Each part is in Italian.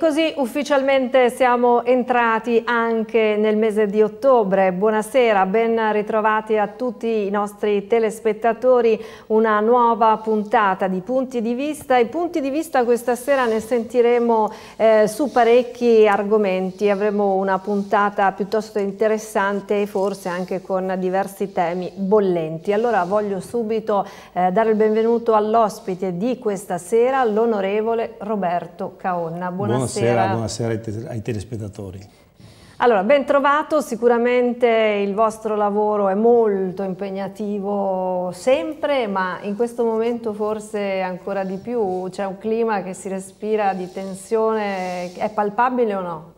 così ufficialmente siamo entrati anche nel mese di ottobre. Buonasera, ben ritrovati a tutti i nostri telespettatori. Una nuova puntata di punti di vista e punti di vista questa sera ne sentiremo eh, su parecchi argomenti. Avremo una puntata piuttosto interessante e forse anche con diversi temi bollenti. Allora voglio subito eh, dare il benvenuto all'ospite di questa sera, l'onorevole Roberto Caonna. Buonasera buonasera. Buonasera, buonasera ai telespettatori. Allora, ben trovato, sicuramente il vostro lavoro è molto impegnativo sempre, ma in questo momento forse ancora di più, c'è un clima che si respira di tensione, è palpabile o no?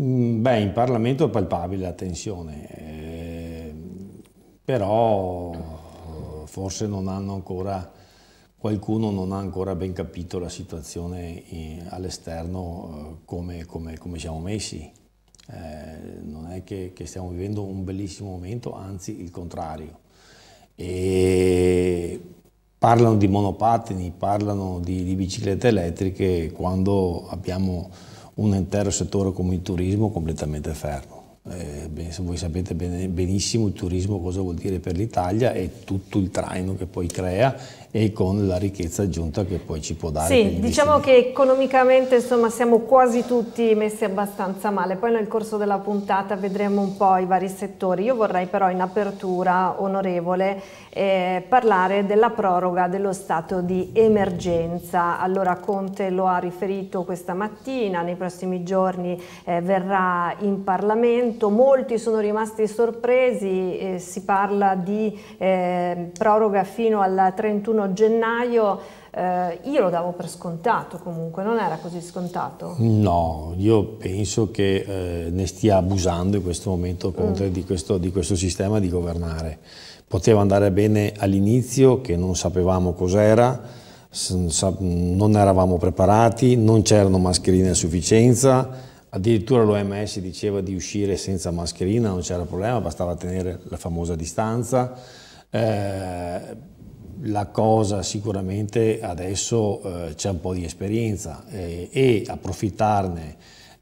Mm, beh, in Parlamento è palpabile la tensione, eh, però forse non hanno ancora qualcuno non ha ancora ben capito la situazione eh, all'esterno, eh, come, come, come, siamo messi. Eh, non è che, che, stiamo vivendo un bellissimo momento, anzi il contrario. E parlano di monopattini, parlano di, di biciclette elettriche quando abbiamo un intero settore come il turismo completamente fermo. Eh, voi sapete ben, benissimo il turismo cosa vuol dire per l'Italia e tutto il traino che poi crea e con la ricchezza aggiunta che poi ci può dare. Sì, diciamo che economicamente insomma siamo quasi tutti messi abbastanza male, poi nel corso della puntata vedremo un po' i vari settori. Io vorrei però in apertura, onorevole, eh, parlare della proroga dello stato di emergenza. Allora Conte lo ha riferito questa mattina, nei prossimi giorni eh, verrà in Parlamento momento molti sono rimasti sorpresi, eh, si parla di eh, proroga fino al 31 gennaio, eh, io lo davo per scontato comunque, non era così scontato? No, io penso che eh, ne stia abusando in questo momento Conte mm. di, questo, di questo sistema di governare. Poteva andare bene all'inizio che non sapevamo cos'era, non eravamo preparati, non c'erano mascherine a sufficienza, Addirittura l'OMS diceva di uscire senza mascherina, non c'era problema, bastava tenere la famosa distanza. Eh, la cosa sicuramente adesso eh, c'è un po' di esperienza eh, e approfittarne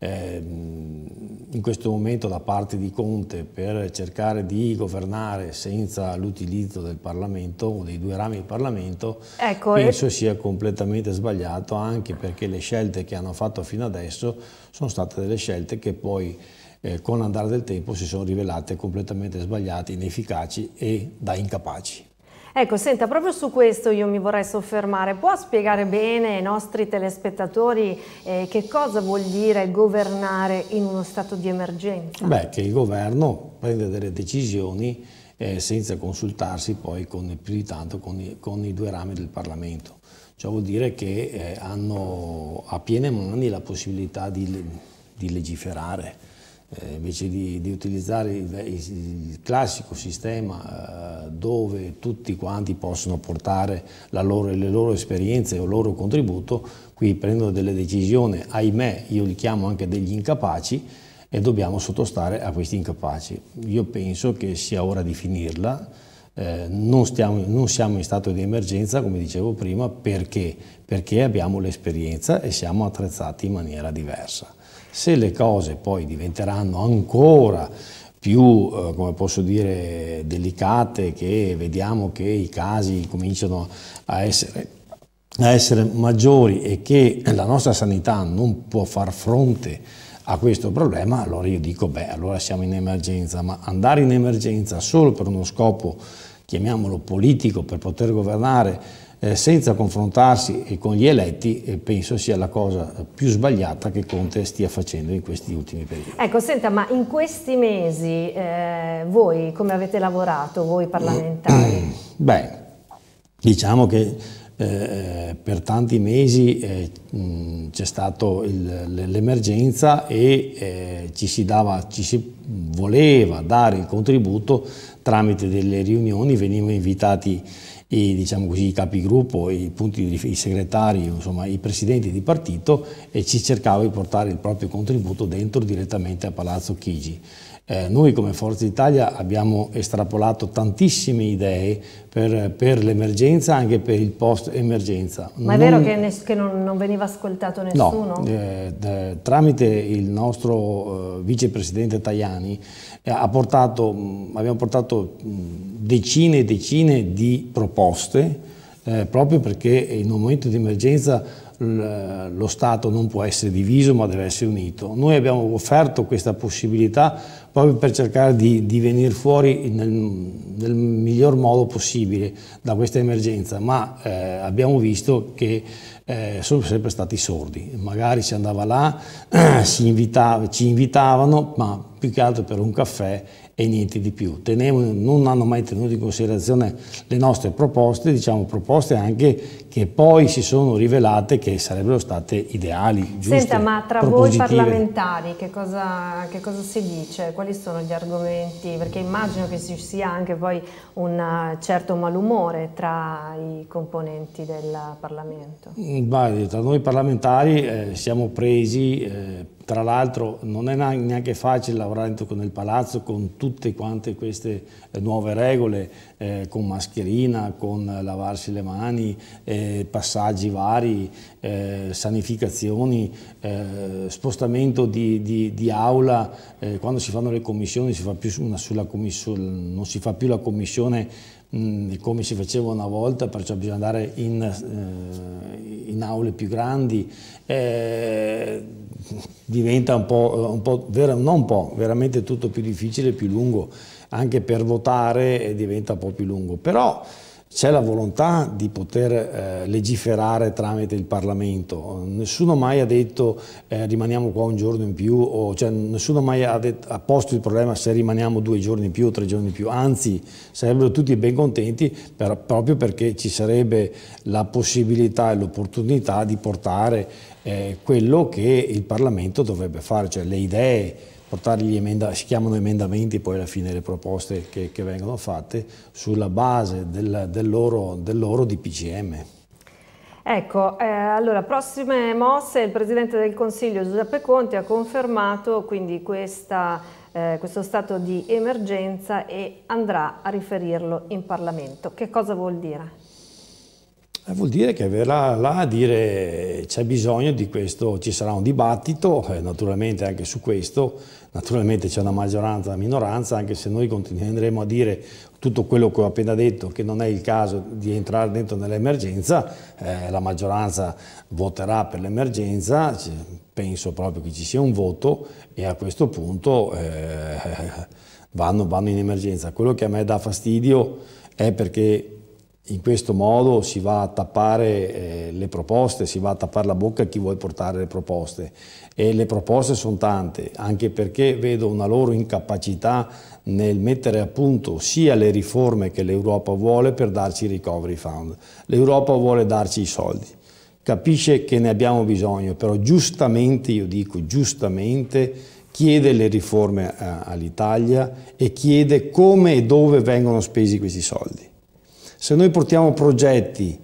Ehm, in questo momento da parte di Conte per cercare di governare senza l'utilizzo del Parlamento o dei due rami del Parlamento ecco, penso e... sia completamente sbagliato anche perché le scelte che hanno fatto fino adesso sono state delle scelte che poi eh, con l'andare del tempo si sono rivelate completamente sbagliate, inefficaci e da incapaci. Ecco, senta, proprio su questo io mi vorrei soffermare. Può spiegare bene ai nostri telespettatori eh, che cosa vuol dire governare in uno stato di emergenza? Beh, che il governo prende delle decisioni eh, senza consultarsi poi con, più di tanto con i, con i due rami del Parlamento. Ciò vuol dire che eh, hanno a piene mani la possibilità di, di legiferare eh, invece di, di utilizzare il, il, il, classico sistema eh, dove tutti quanti possono portare loro, le loro esperienze o il loro contributo, qui prendono delle decisioni, ahimè io li chiamo anche degli incapaci e dobbiamo sottostare a questi incapaci. Io penso che sia ora di finirla, eh, non, stiamo, non, siamo in stato di emergenza, come dicevo prima, perché? Perché abbiamo l'esperienza e siamo attrezzati in maniera diversa. Se le cose poi diventeranno ancora più, eh, come posso dire, delicate, che vediamo che i casi cominciano a essere, a essere maggiori e che la nostra sanità non può far fronte a questo problema, allora io dico, beh, allora siamo in emergenza, ma andare in emergenza solo per uno scopo, chiamiamolo politico, per poter governare eh, senza confrontarsi con gli eletti eh, penso sia la cosa più sbagliata che Conte stia facendo in questi ultimi periodi. Ecco, senta, ma in questi mesi eh, voi come avete lavorato, voi parlamentari? Beh, diciamo che eh, per tanti mesi eh, c'è stata l'emergenza e eh, ci, si dava, ci, si voleva dare il contributo tramite delle riunioni, venivano invitati i, diciamo così, i capigruppo, i, punti, i segretari, insomma i presidenti di partito e ci cercava di portare il proprio contributo dentro direttamente a Palazzo Chigi. Eh, noi come Forza Italia abbiamo estrapolato tantissime idee per, per l'emergenza, anche per il post-emergenza. Ma è non, vero che, che non, non, veniva ascoltato nessuno? No, eh, tramite il nostro eh, vicepresidente Tajani eh, portato, mm, abbiamo portato mm, decine e decine di proposte eh, proprio perché in un momento di emergenza lo Stato non può essere diviso ma deve essere unito. Noi abbiamo offerto questa possibilità proprio per cercare di, di venire fuori nel, nel, miglior modo possibile da questa emergenza, ma eh, abbiamo visto che eh, sono sempre stati sordi. Magari si andava là, si invitava, ci invitavano, ma più che altro per un caffè e niente di più. Tenevano, non hanno mai tenuto in considerazione le nostre proposte, diciamo proposte anche che poi si sono rivelate che sarebbero state ideali, giuste, Senta, ma tra voi parlamentari che cosa, che cosa, si dice? Quali sono gli argomenti? Perché immagino che ci sia anche poi un eh, certo malumore tra i componenti del Parlamento. Beh, tra noi parlamentari eh, siamo presi, eh, tra l'altro non è neanche facile lavorare con il Palazzo, con tutte quante queste eh, nuove regole eh, con mascherina, con lavarsi le mani, eh, passaggi vari, eh, sanificazioni, eh, spostamento di, di, di aula, eh, quando si fanno le commissioni si fa più una sulla commissione, non si fa più la commissione mh, mm, come si faceva una volta, perciò bisogna andare in, eh, in aule più grandi, eh, diventa un po', un po' vera, non un po', veramente tutto più difficile, più lungo, anche per votare eh, diventa un po' più lungo. Però c'è la volontà di poter eh, legiferare tramite il Parlamento, nessuno mai ha detto eh, rimaniamo qua un giorno in più, o, cioè, nessuno mai ha, detto, ha, posto il problema se rimaniamo due giorni in più o tre giorni in più, anzi sarebbero tutti ben contenti per, proprio perché ci sarebbe la possibilità e l'opportunità di portare eh, quello che il Parlamento dovrebbe fare, cioè le idee portare gli emendamenti, si chiamano emendamenti poi alla fine le proposte che, che vengono fatte, sulla base del, del, loro, del loro DPCM. Ecco, eh, allora, prossime mosse, il Presidente del Consiglio Giuseppe Conte ha confermato quindi questa, eh, questo stato di emergenza e andrà a riferirlo in Parlamento. Che cosa vuol dire? Eh, vuol dire che verrà là a dire eh, c'è bisogno di questo, ci sarà un dibattito, eh, naturalmente anche su questo, Naturalmente c'è una maggioranza e una minoranza, anche se noi continueremo a dire tutto quello che ho appena detto, che non è il caso di entrare dentro nell'emergenza, eh, la maggioranza voterà per l'emergenza, penso proprio che ci sia un voto e a questo punto eh, vanno, vanno in emergenza. Quello che a me dà fastidio è perché in questo modo si va a tappare eh, le proposte, si va a tappare la bocca a chi vuole portare le proposte e le proposte sono tante, anche perché vedo una loro incapacità nel mettere a punto sia le riforme che l'Europa vuole per darci i recovery fund. L'Europa vuole darci i soldi, capisce che ne abbiamo bisogno, però giustamente, io dico giustamente, chiede le riforme eh, all'Italia e chiede come e dove vengono spesi questi soldi. Se noi portiamo progetti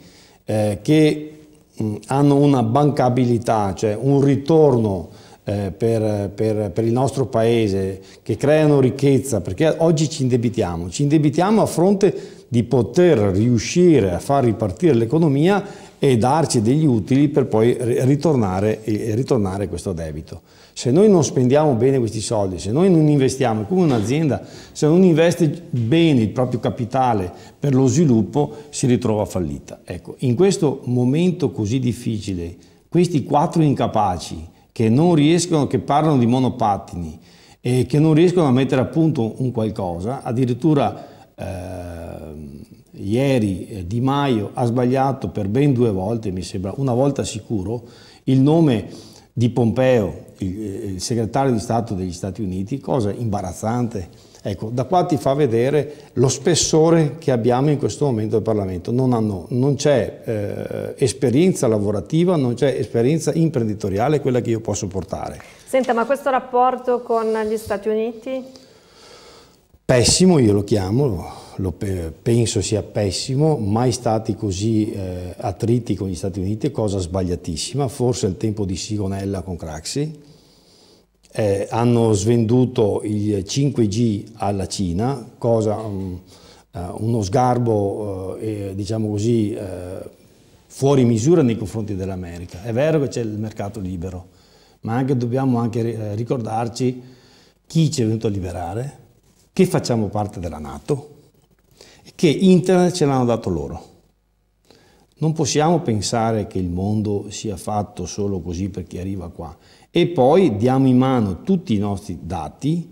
eh, che mh, mm, hanno una bancabilità, cioè un ritorno eh, per, per, per il nostro paese, che creano ricchezza, perché oggi ci indebitiamo, ci indebitiamo a fronte di poter riuscire a far ripartire l'economia e darci degli utili per poi ritornare, ritornare questo debito. Se noi non spendiamo bene questi soldi, se noi non investiamo, come un'azienda, se non investe bene il proprio capitale per lo sviluppo, si ritrova fallita. Ecco, in questo momento così difficile, questi quattro incapaci che non riescono, che parlano di monopattini e che non riescono a mettere a punto un qualcosa, addirittura... Eh, ieri eh, Di Maio ha sbagliato per ben due volte, mi sembra, una volta sicuro, il nome di Pompeo, eh, il, segretario di Stato degli Stati Uniti, cosa imbarazzante. Ecco, da qua ti fa vedere lo spessore che abbiamo in questo momento del Parlamento. Non, non c'è eh, esperienza lavorativa, non c'è esperienza imprenditoriale, quella che io posso portare. Senta, ma questo rapporto con gli Stati Uniti? Pessimo, io lo chiamo, lo penso sia pessimo, mai stati così eh, attriti con gli Stati Uniti, cosa sbagliatissima, forse è il tempo di Sigonella con Craxi. Eh, hanno svenduto il 5G alla Cina, cosa, um, uh, uno sgarbo, uh, eh, diciamo così, uh, fuori misura nei confronti dell'America. È vero che c'è il mercato libero, ma anche, dobbiamo anche eh, ricordarci chi ci è venuto a liberare, che facciamo parte della Nato, che internet ce l'hanno dato loro. Non possiamo pensare che il mondo sia fatto solo così per chi arriva qua. E poi diamo in mano tutti i nostri dati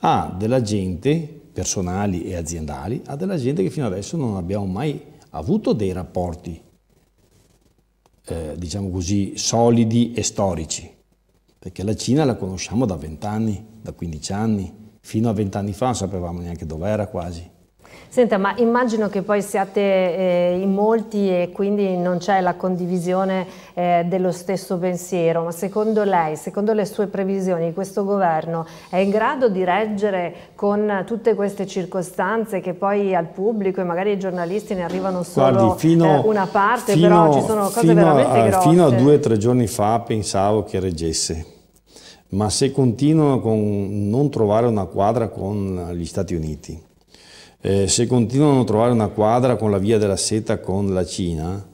a della gente, personali e aziendali, a della gente che fino adesso non abbiamo mai avuto dei rapporti, eh, diciamo così, solidi e storici. Perché la Cina la conosciamo da vent'anni, da 15 anni, fino a vent'anni fa non sapevamo neanche dove era quasi. Senta, ma immagino che poi siate eh, in molti e quindi non c'è la condivisione eh, dello stesso pensiero, ma secondo lei, secondo le sue previsioni, questo governo è in grado di reggere con tutte queste circostanze che poi al pubblico e magari ai giornalisti ne arrivano solo Guardi, eh, fino, eh, una parte, fino, però ci sono cose veramente a, grosse. Fino a due o tre giorni fa pensavo che reggesse ma se continuano con non trovare una quadra con gli Stati Uniti, eh, se continuano a trovare una quadra con la via della seta con la Cina,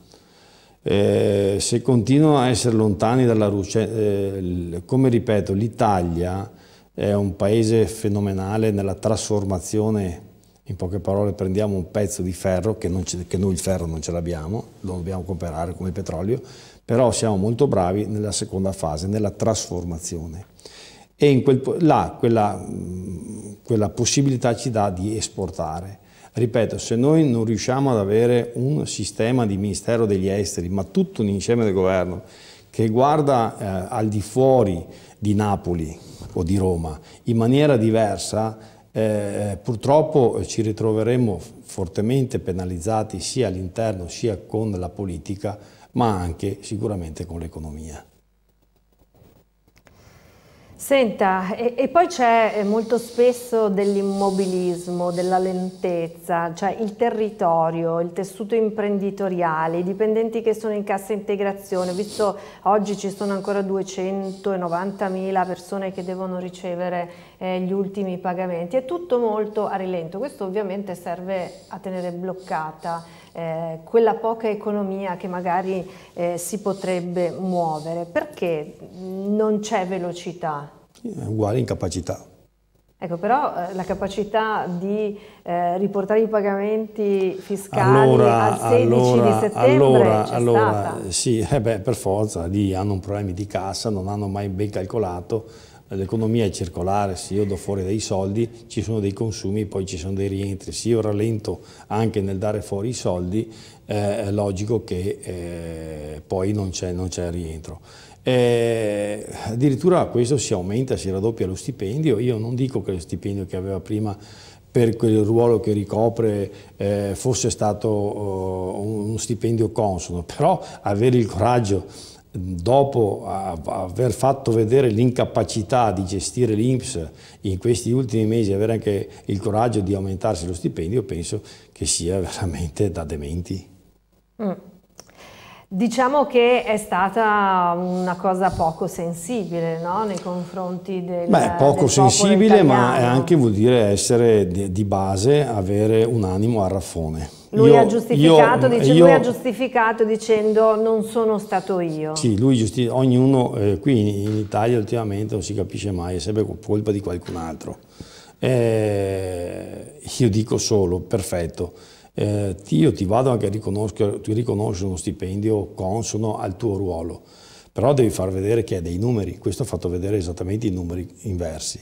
eh, se continuano a essere lontani dalla Russia, eh, come ripeto, l'Italia è un paese fenomenale nella trasformazione, in poche parole prendiamo un pezzo di ferro, che, che noi il ferro non ce l'abbiamo, lo dobbiamo comprare come il petrolio, però siamo molto bravi nella seconda fase, nella trasformazione e in quel, là quella, mm, quella possibilità ci dà di esportare. Ripeto, se noi non riusciamo ad avere un sistema di Ministero degli Esteri, ma tutto un insieme del governo, che guarda eh, al di fuori di Napoli o di Roma in maniera diversa, eh, eh purtroppo ci ritroveremo fortemente penalizzati sia all'interno sia con la politica, ma anche sicuramente con l'economia. Senta, e, e poi c'è eh, molto spesso dell'immobilismo, della lentezza, cioè il territorio, il tessuto imprenditoriale, i dipendenti che sono in cassa integrazione, visto oggi ci sono ancora 290.000 persone che devono ricevere eh, gli ultimi pagamenti, è tutto molto a rilento, questo ovviamente serve a tenere bloccata eh, quella poca economia che magari eh, si potrebbe muovere? Perché non c'è velocità? È eh, uguale incapacità. Ecco, però eh, la capacità di eh, riportare i pagamenti fiscali allora, al 16 allora, di settembre allora, allora Sì, eh beh, per forza, lì hanno problemi di cassa, non hanno mai ben calcolato l'economia è circolare, se io do fuori dei soldi ci sono dei consumi, poi ci sono dei rientri, se io rallento anche nel dare fuori i soldi eh, è logico che eh, poi non c'è rientro. Eh, addirittura questo si aumenta, si raddoppia lo stipendio, io non dico che lo stipendio che aveva prima per quel ruolo che ricopre eh, fosse stato uh, un stipendio consono, però avere il coraggio dopo aver fatto vedere l'incapacità di gestire l'INPS in questi ultimi mesi, avere anche il coraggio di aumentarsi lo stipendio, penso che sia veramente da dementi. Mm. Diciamo che è stata una cosa poco sensibile no? nei confronti del Beh, poco del sensibile, ma anche vuol dire essere di, di base, avere un animo a raffone. Lui, io, ha, giustificato, io, dice, io, lui ha giustificato dicendo non sono stato io. Sì, lui giustifica, ognuno eh, qui in, in, Italia ultimamente non si capisce mai, è sempre colpa di qualcun altro. Eh, io dico solo, perfetto eh, io ti vado anche a riconoscere, ti riconosco uno stipendio consono al tuo ruolo, però devi far vedere che hai dei numeri, questo ha fatto vedere esattamente i numeri inversi.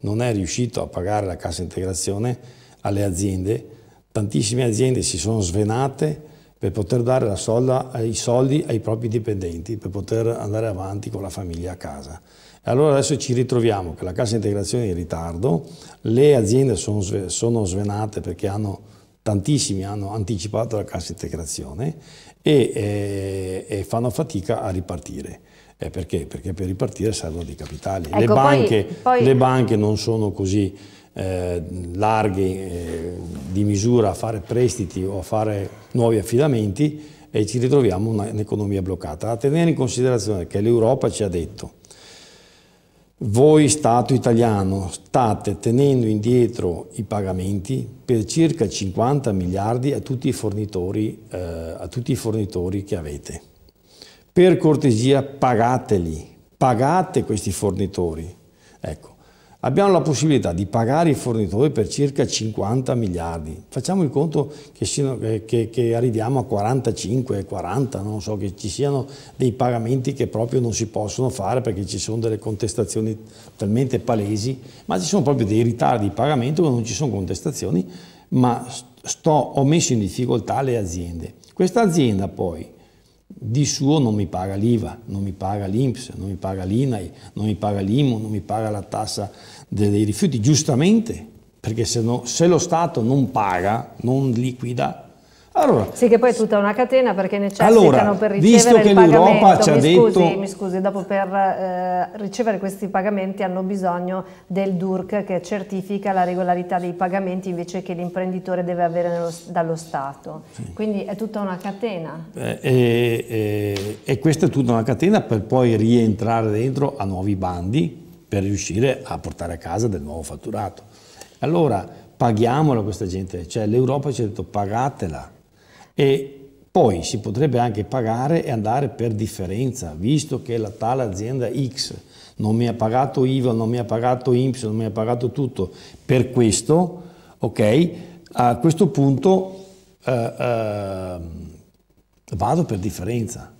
Non è riuscito a pagare la cassa integrazione alle aziende, tantissime aziende si sono svenate per poter dare solda, i soldi ai propri dipendenti, per poter andare avanti con la famiglia a casa. E allora adesso ci ritroviamo che la cassa integrazione è in ritardo, le aziende sono, sono svenate perché hanno tantissimi hanno anticipato la cassa integrazione e, eh, e fanno fatica a ripartire. Eh, perché? Perché per ripartire servono dei capitali. Ecco, le, banche, poi, poi... le, banche, non sono così eh, larghe eh, di misura a fare prestiti o a fare nuovi affidamenti e ci ritroviamo un'economia bloccata. A tenere in considerazione che l'Europa ci ha detto voi Stato italiano state tenendo indietro i pagamenti per circa 50 miliardi a tutti i fornitori, eh, a tutti i fornitori che avete. Per cortesia pagateli, pagate questi fornitori. Ecco, abbiamo la possibilità di pagare i fornitori per circa 50 miliardi. Facciamo il conto che, siano, che, che arriviamo a 45, 40, non so, che ci siano dei pagamenti che proprio non si possono fare perché ci sono delle contestazioni talmente palesi, ma ci sono proprio dei ritardi di pagamento che non ci sono contestazioni, ma sto, ho messo in difficoltà le aziende. Questa azienda poi di suo non mi paga l'IVA, non mi paga l'INPS, non mi paga l'INAI, non mi paga l'IMU, non mi paga la tassa dei rifiuti, giustamente, perché se, no, se lo Stato non paga, non liquida, allora, sì, che poi è tutta una catena perché necessitano allora, per ricevere visto che l'Europa ci ha mi detto... Scusi, mi scusi, dopo per eh, ricevere questi pagamenti hanno bisogno del DURC che certifica la regolarità dei pagamenti invece che l'imprenditore deve avere nello, dallo Stato. Sì. Quindi è tutta una catena. Eh, eh, e questa è tutta una catena per poi rientrare dentro a nuovi bandi per riuscire a portare a casa del nuovo fatturato. Allora paghiamola questa gente, cioè l'Europa ci ha detto pagatela e poi si potrebbe anche pagare e andare per differenza, visto che la tale azienda X non mi ha pagato IVA, non mi ha pagato IMPS, non mi ha pagato tutto per questo, ok? A questo punto eh, eh, vado per differenza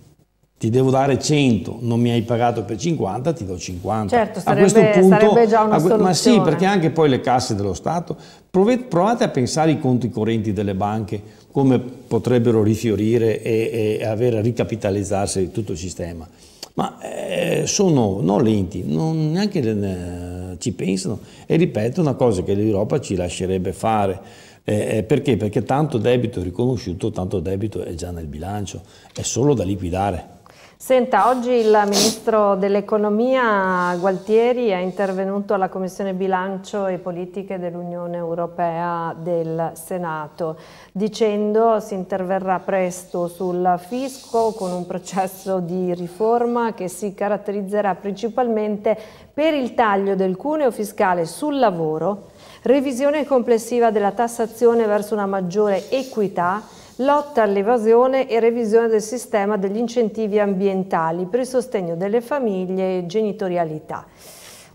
ti devo dare 100, non mi hai pagato per 50, ti do 50. Certo, sarebbe, a punto, sarebbe già una soluzione. Ma sì, perché anche poi le casse dello Stato, provate a pensare i conti correnti delle banche, come potrebbero rifiorire e, e avere a ricapitalizzarsi tutto il sistema. Ma eh, sono no, lenti, non neanche ne, ci pensano e ripeto una cosa che l'Europa ci lascerebbe fare. Eh, eh, perché? Perché tanto debito riconosciuto, tanto debito è già nel bilancio, è solo da liquidare. Senta, oggi il Ministro dell'Economia Gualtieri è intervenuto alla Commissione Bilancio e Politiche dell'Unione Europea del Senato dicendo si interverrà presto sul fisco con un processo di riforma che si caratterizzerà principalmente per il taglio del cuneo fiscale sul lavoro, revisione complessiva della tassazione verso una maggiore equità lotta all'evasione e revisione del sistema degli incentivi ambientali per il sostegno delle famiglie e genitorialità.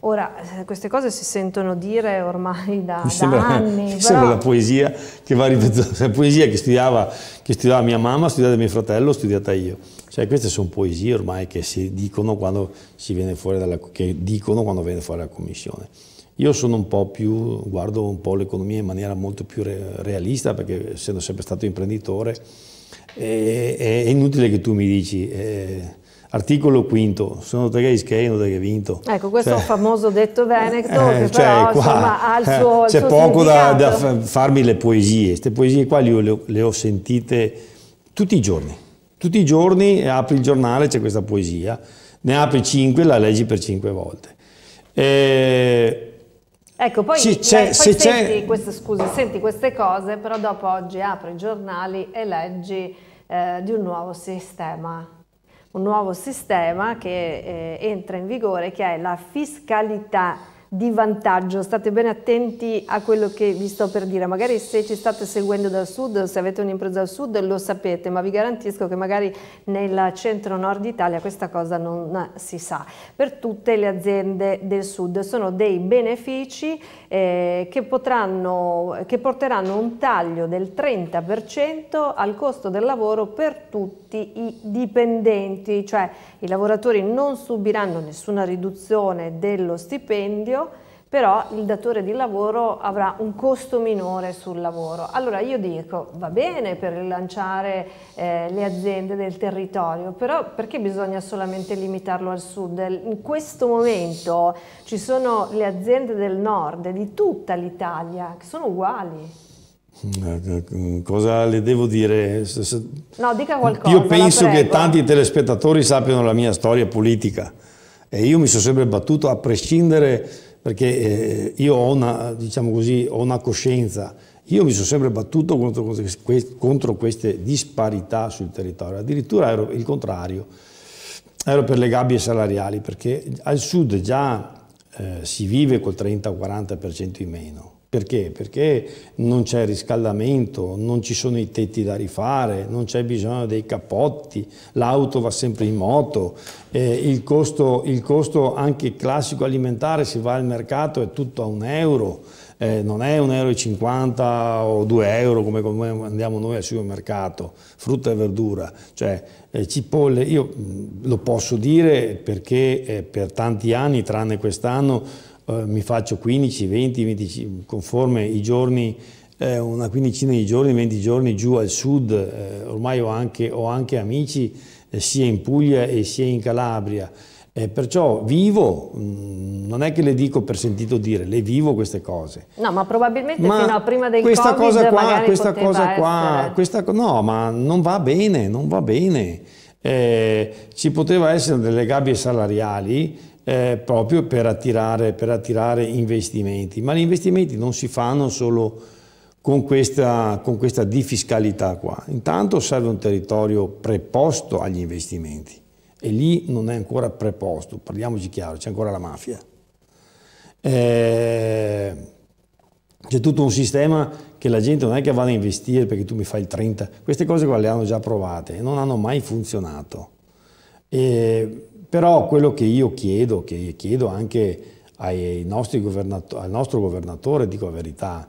Ora, eh, queste cose si sentono dire ormai da, mi sembra, da anni. Mi però... sembra la poesia che va ripetuta, la poesia che studiava, che studiava mia mamma, studiata mio fratello, studiata io. Cioè queste sono poesie ormai che si dicono quando, si viene, fuori dalla, dicono quando viene fuori dalla commissione. Io sono un po' più, guardo un po' l'economia in maniera molto più realista, perché essendo sempre stato imprenditore, è, è inutile che tu mi dici... È, eh, Articolo quinto, sono te che hai scherzo, te che hai vinto. Ecco, questo cioè, è un famoso detto veneto eh, che cioè, però qua, insomma, ha il suo C'è suo poco da, da, farmi le poesie, queste poesie qua le ho, le ho sentite tutti i giorni. Tutti i giorni apri il giornale, c'è questa poesia, ne apri cinque, la leggi per cinque volte. Eh, Ecco, poi, sì, c'è, poi se senti, queste, scusi, senti queste cose, però dopo oggi apri i giornali e leggi eh, di un nuovo sistema. Un nuovo sistema che eh, entra in vigore che è la fiscalità di vantaggio. State ben attenti a quello che vi sto per dire. Magari se ci state seguendo dal sud, se avete un'impresa al sud, lo sapete, ma vi garantisco che magari nel centro-nord Italia questa cosa non eh, si sa. Per tutte le aziende del sud sono dei benefici eh, che, potranno, che porteranno un taglio del 30% al costo del lavoro per tutti i dipendenti, cioè i lavoratori non subiranno nessuna riduzione dello stipendio però il datore di lavoro avrà un costo minore sul lavoro. Allora io dico, va bene per rilanciare eh, le aziende del territorio, però perché bisogna solamente limitarlo al sud? In questo momento ci sono le aziende del nord, di tutta l'Italia, che sono uguali. Cosa le devo dire? No, dica qualcosa. Io penso che tanti telespettatori sappiano la mia storia politica e io mi sono sempre battuto a prescindere perché eh, io ho una, diciamo così, ho una coscienza, io mi sono sempre battuto contro, contro queste disparità sul territorio, addirittura ero il contrario, ero per le gabbie salariali perché al sud già eh, si vive col 30-40% in meno, perché? Perché non c'è riscaldamento, non ci sono i tetti da rifare, non c'è bisogno dei cappotti, l'auto va sempre in moto, eh, il, costo, il, costo, anche classico alimentare si va al mercato è tutto a un euro, eh, non è un euro e o 2 euro come, andiamo noi al supermercato, frutta e verdura, cioè eh, cipolle, io mm, lo posso dire perché eh, per tanti anni, tranne quest'anno, eh, mi faccio 15, 20, 25, conforme i giorni, eh, una quindicina di giorni, 20 giorni giù al sud, eh, ormai ho anche, ho anche amici eh, sia in Puglia e sia in Calabria, eh, perciò vivo, mh, mm, non è che le dico per sentito dire, le vivo queste cose. No, ma probabilmente ma fino a prima del questa Covid cosa qua, questa cosa qua, questa, no, ma non va bene, non va bene. Eh, ci poteva essere delle gabbie salariali eh, proprio per attirare, per attirare, investimenti. Ma gli investimenti non si fanno solo con questa, con questa diffiscalità qua. Intanto serve un territorio preposto agli investimenti e lì non è ancora preposto, parliamoci chiaro, c'è ancora la mafia. Eh, c'è tutto un sistema che la gente non è che vada a investire perché tu mi fai il 30, queste cose qua le hanno già provate e non hanno mai funzionato. E però quello che io chiedo, che chiedo anche al nostro governatore, dico la verità,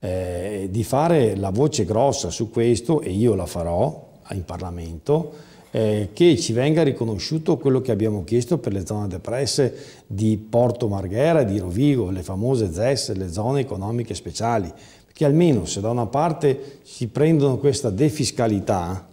eh, di fare la voce grossa su questo, e io la farò in Parlamento, eh, che ci venga riconosciuto quello che abbiamo chiesto per le zone depresse di Porto Marghera e di Rovigo, le famose ZES, le zone economiche speciali, che almeno se da una parte si prendono questa defiscalità,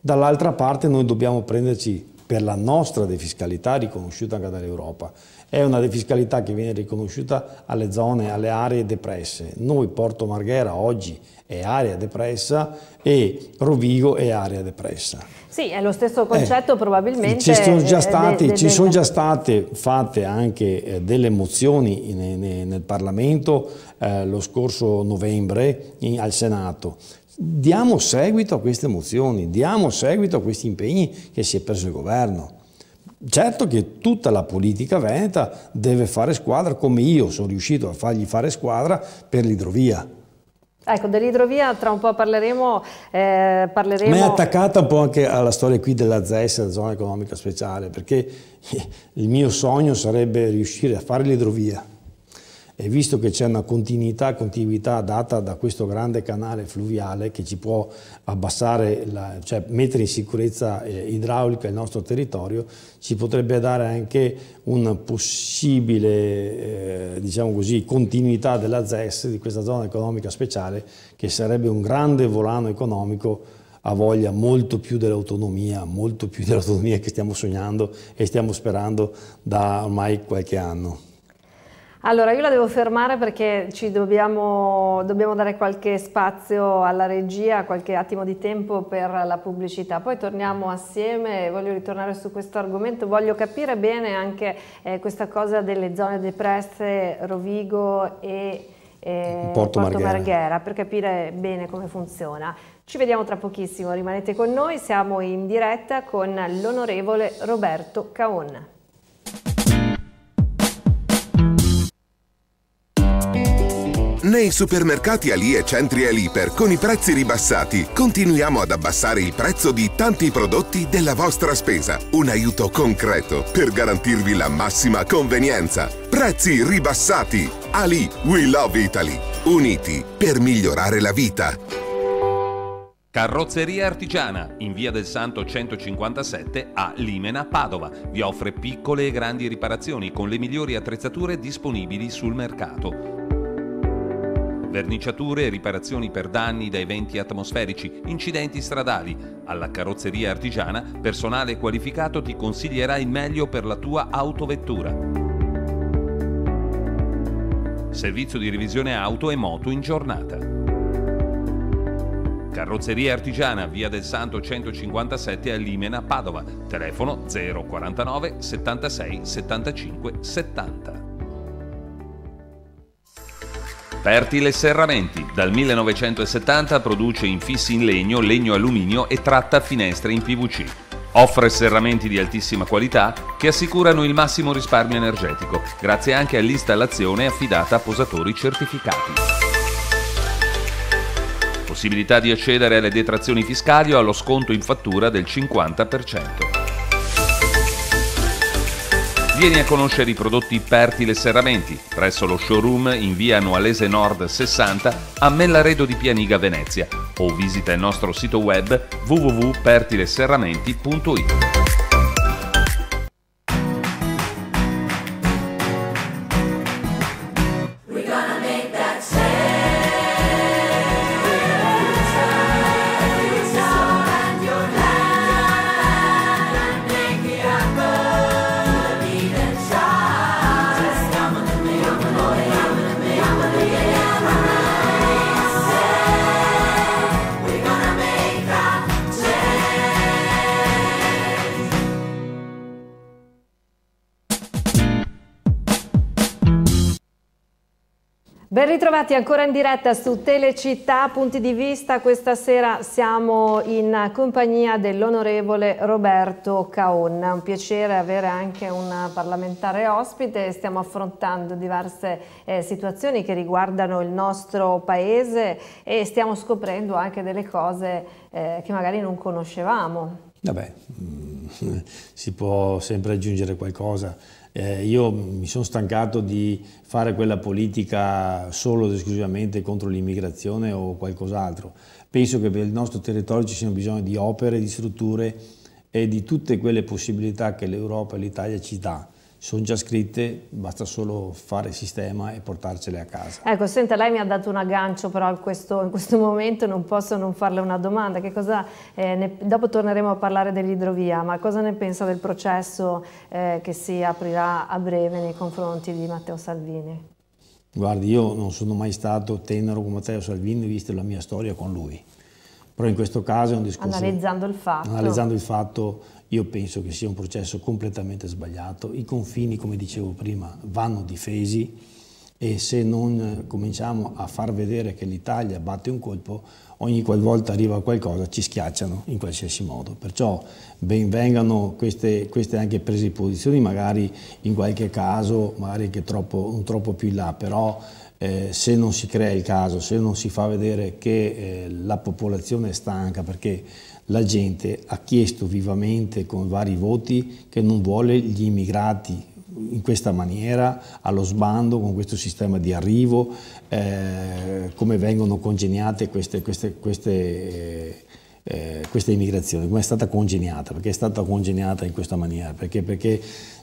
dall'altra parte noi dobbiamo prenderci per la nostra defiscalità riconosciuta anche dall'Europa. È una defiscalità che viene riconosciuta alle zone, alle aree depresse. Noi Porto Marghera oggi è area depressa e Rovigo è area depressa. Sì, è lo stesso concetto eh, probabilmente. Ci sono già state, eh, de, de, sono già state fatte anche eh, delle mozioni in, nel Parlamento eh, lo scorso novembre in, al Senato Diamo seguito a queste mozioni, diamo seguito a questi impegni che si è preso il governo. Certo che tutta la politica veneta deve fare squadra come io sono riuscito a fargli fare squadra per l'idrovia. Ecco, dell'idrovia tra un po' parleremo, eh, parleremo... Ma è attaccata un po' anche alla storia qui della ZES, la zona economica speciale, perché il mio sogno sarebbe riuscire a fare l'idrovia e visto che c'è una continuità, continuità data da questo grande canale fluviale che ci può abbassare, la, cioè mettere in sicurezza eh, idraulica il nostro territorio, ci potrebbe dare anche una possibile eh, diciamo così, continuità della ZES, di questa zona economica speciale, che sarebbe un grande volano economico ha voglia molto più dell'autonomia, molto più dell'autonomia che stiamo sognando e stiamo sperando da ormai qualche anno. Allora, io la devo fermare perché ci dobbiamo, dobbiamo, dare qualche spazio alla regia, qualche attimo di tempo per la pubblicità. Poi torniamo assieme, voglio ritornare su questo argomento, voglio capire bene anche eh, questa cosa delle zone depresse, Rovigo e eh, Porto, Porto Marghera. Marghera, per capire bene come funziona. Ci vediamo tra pochissimo, rimanete con noi, siamo in diretta con l'onorevole Roberto Caonna. nei supermercati Ali e Centri Aliper con i prezzi ribassati. Continuiamo ad abbassare il prezzo di tanti prodotti della vostra spesa. Un aiuto concreto per garantirvi la massima convenienza. Prezzi ribassati. Ali, we love Italy. Uniti per migliorare la vita. Carrozzeria Artigiana, in via del Santo 157 a Limena, Padova, vi offre piccole e grandi riparazioni con le migliori attrezzature disponibili sul mercato verniciature e riparazioni per danni da eventi atmosferici, incidenti stradali. Alla carrozzeria artigiana, personale qualificato ti consiglierà il meglio per la tua autovettura. Servizio di revisione auto e moto in giornata. Carrozzeria Artigiana, via del Santo 157 a Limena, Padova. Telefono 049 76 75 70. Pertile Serramenti. Dal 1970 produce infissi in legno, legno alluminio e tratta finestre in PVC. Offre serramenti di altissima qualità che assicurano il massimo risparmio energetico, grazie anche all'installazione affidata a posatori certificati possibilità di accedere alle detrazioni fiscali o allo sconto in fattura del 50%. Vieni a conoscere i prodotti Pertile Serramenti presso lo showroom in via Noalese Nord 60 a Mellaredo di Pianiga Venezia o visita il nostro sito web www.pertileserramenti.it. Bentrovati ancora in diretta su Telecittà, punti di vista. Questa sera siamo in compagnia dell'onorevole Roberto Caonna. Un piacere avere anche un parlamentare ospite. Stiamo affrontando diverse eh, situazioni che riguardano il nostro paese e stiamo scoprendo anche delle cose eh, che magari non conoscevamo. Vabbè, mm, si può sempre aggiungere qualcosa eh, io mi sono stancato di fare quella politica solo ed esclusivamente contro l'immigrazione o qualcos'altro. Penso che per il nostro territorio ci siano bisogno di opere, di strutture e di tutte quelle possibilità che l'Europa e l'Italia ci danno sono già scritte, basta solo fare sistema e portarcele a casa. Ecco, senta, lei mi ha dato un aggancio però in questo, in questo momento non posso non farle una domanda. Cosa, eh, ne, dopo torneremo a parlare dell'idrovia, ma cosa ne pensa del processo eh, che si aprirà a breve nei confronti di Matteo Salvini? Guardi, io non sono mai stato tenero con Matteo Salvini, visto la mia storia con lui. Però in questo caso è un discorso... Analizzando il fatto. Analizzando il fatto io penso che sia un processo completamente sbagliato. I confini, come dicevo prima, vanno difesi e se non eh, cominciamo a far vedere che l'Italia batte un colpo, ogni qualvolta arriva qualcosa ci schiacciano in qualsiasi modo. Perciò ben vengano queste, queste anche prese di posizioni, magari in qualche caso, magari anche troppo, un troppo più in là, però eh, se non si crea il caso, se non si fa vedere che eh, la popolazione è stanca perché la gente ha chiesto vivamente con vari voti che non vuole gli immigrati in questa maniera, allo sbando, con questo sistema di arrivo, eh, come vengono congegnate queste, queste, queste, eh, eh queste immigrazioni, come è stata congegnata, perché è stata congegnata in questa maniera, perché, perché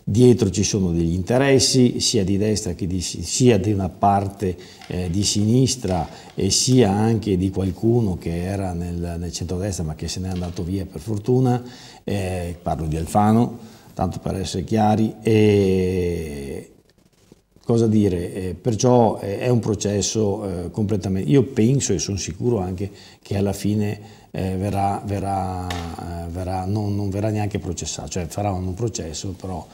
Dietro ci sono degli interessi sia di destra che di, sia di una parte eh, di sinistra e sia anche di qualcuno che era nel, nel centrodestra ma che se n'è andato via per fortuna, eh, parlo di Alfano, tanto per essere chiari, e cosa dire, eh, perciò eh, è un processo eh, completamente, io penso e sono sicuro anche che alla fine eh, verrà, verrà, eh, verrà, non, non verrà neanche processato, cioè farà un processo, però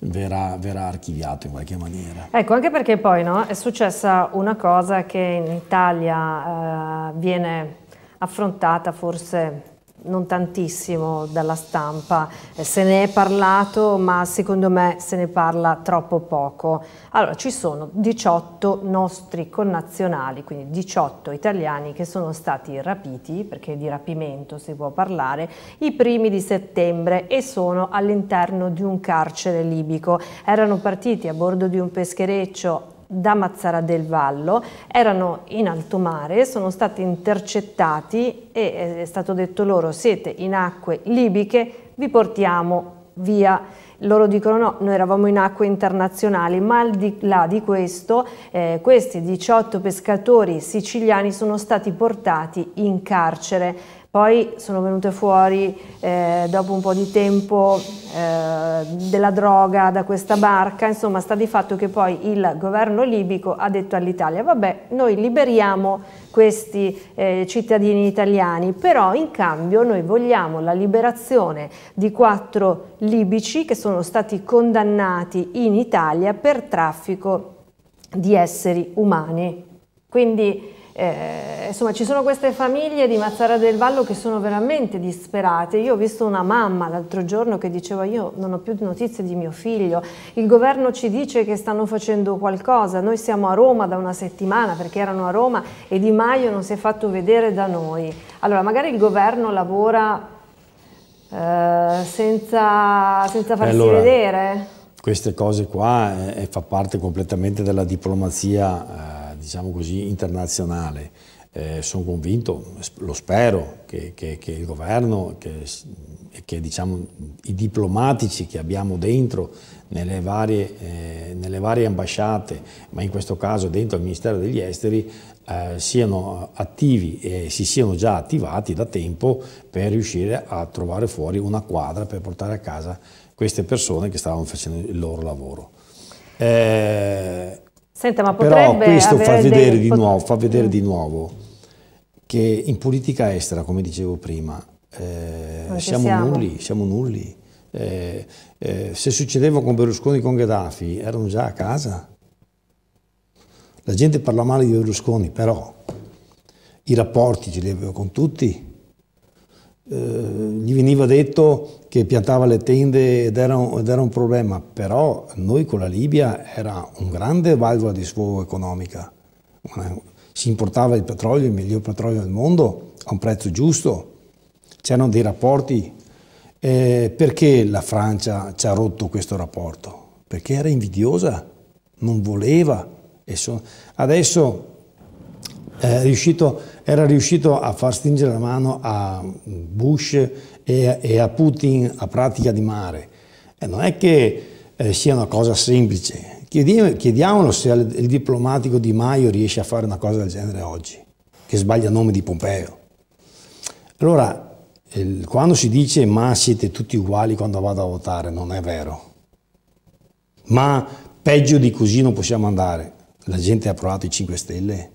verrà, verrà archiviato in qualche maniera. Ecco, anche perché poi no, è successa una cosa che in Italia eh, viene affrontata forse non tantissimo dalla stampa, eh, se ne è parlato ma secondo me se ne parla troppo poco. Allora ci sono 18 nostri connazionali, quindi 18 italiani che sono stati rapiti, perché di rapimento si può parlare, i primi di settembre e sono all'interno di un carcere libico. Erano partiti a bordo di un peschereccio da Mazzara del Vallo, erano in alto mare, sono stati intercettati e eh, è stato detto loro siete in acque libiche, vi portiamo via. Loro dicono no, noi eravamo in acque internazionali, ma al di là di questo eh, questi 18 pescatori siciliani sono stati portati in carcere. Poi sono venute fuori eh, dopo un po' di tempo eh, della droga da questa barca, insomma sta di fatto che poi il governo libico ha detto all'Italia vabbè noi liberiamo questi eh, cittadini italiani, però in cambio noi vogliamo la liberazione di quattro libici che sono stati condannati in Italia per traffico di esseri umani. Quindi eh, insomma, ci sono queste famiglie di Mazzara del Vallo che sono veramente disperate. Io ho visto una mamma l'altro giorno che diceva io non ho più notizie di mio figlio, il governo ci dice che stanno facendo qualcosa, noi siamo a Roma da una settimana perché erano a Roma e Di Maio non si è fatto vedere da noi. Allora, magari il governo lavora eh, senza, senza, farsi allora, vedere? Queste cose qua eh, fa parte completamente della diplomazia eh, diciamo così, internazionale. Eh, sono convinto, lo spero, che, che, che il governo e che, diciamo, i diplomatici che abbiamo dentro nelle varie, eh, nelle varie, ambasciate, ma in questo caso dentro al Ministero degli Esteri, eh, siano attivi e si siano già attivati da tempo per riuscire a trovare fuori una quadra per portare a casa queste persone che stavano facendo il loro lavoro. Eh, Senta, ma Però questo fa vedere, di nuovo, fa vedere, mm. di nuovo, che in politica estera, come dicevo prima, eh, siamo, siamo, nulli, siamo nulli. Eh, eh, se succedeva con Berlusconi e con Gheddafi, erano già a casa. La gente parla male di Berlusconi, però i rapporti ce li avevo con tutti eh, gli veniva detto che piantava le tende ed era, un, ed era, un, problema, però noi con la Libia era un grande valvola di sfogo economica. Si importava il petrolio, il miglior petrolio del mondo, a un prezzo giusto, c'erano dei rapporti. Eh, perché la Francia ci ha rotto questo rapporto? Perché era invidiosa, non voleva. adesso è riuscito a era riuscito a far stringere la mano a Bush e a, e a Putin a pratica di mare. E non è che eh, sia una cosa semplice. Chiediamolo se il diplomatico Di Maio riesce a fare una cosa del genere oggi, che sbaglia nome di Pompeo. Allora, quando si dice ma siete tutti uguali quando vado a votare, non è vero. Ma peggio di così non possiamo andare. La gente ha provato i 5 Stelle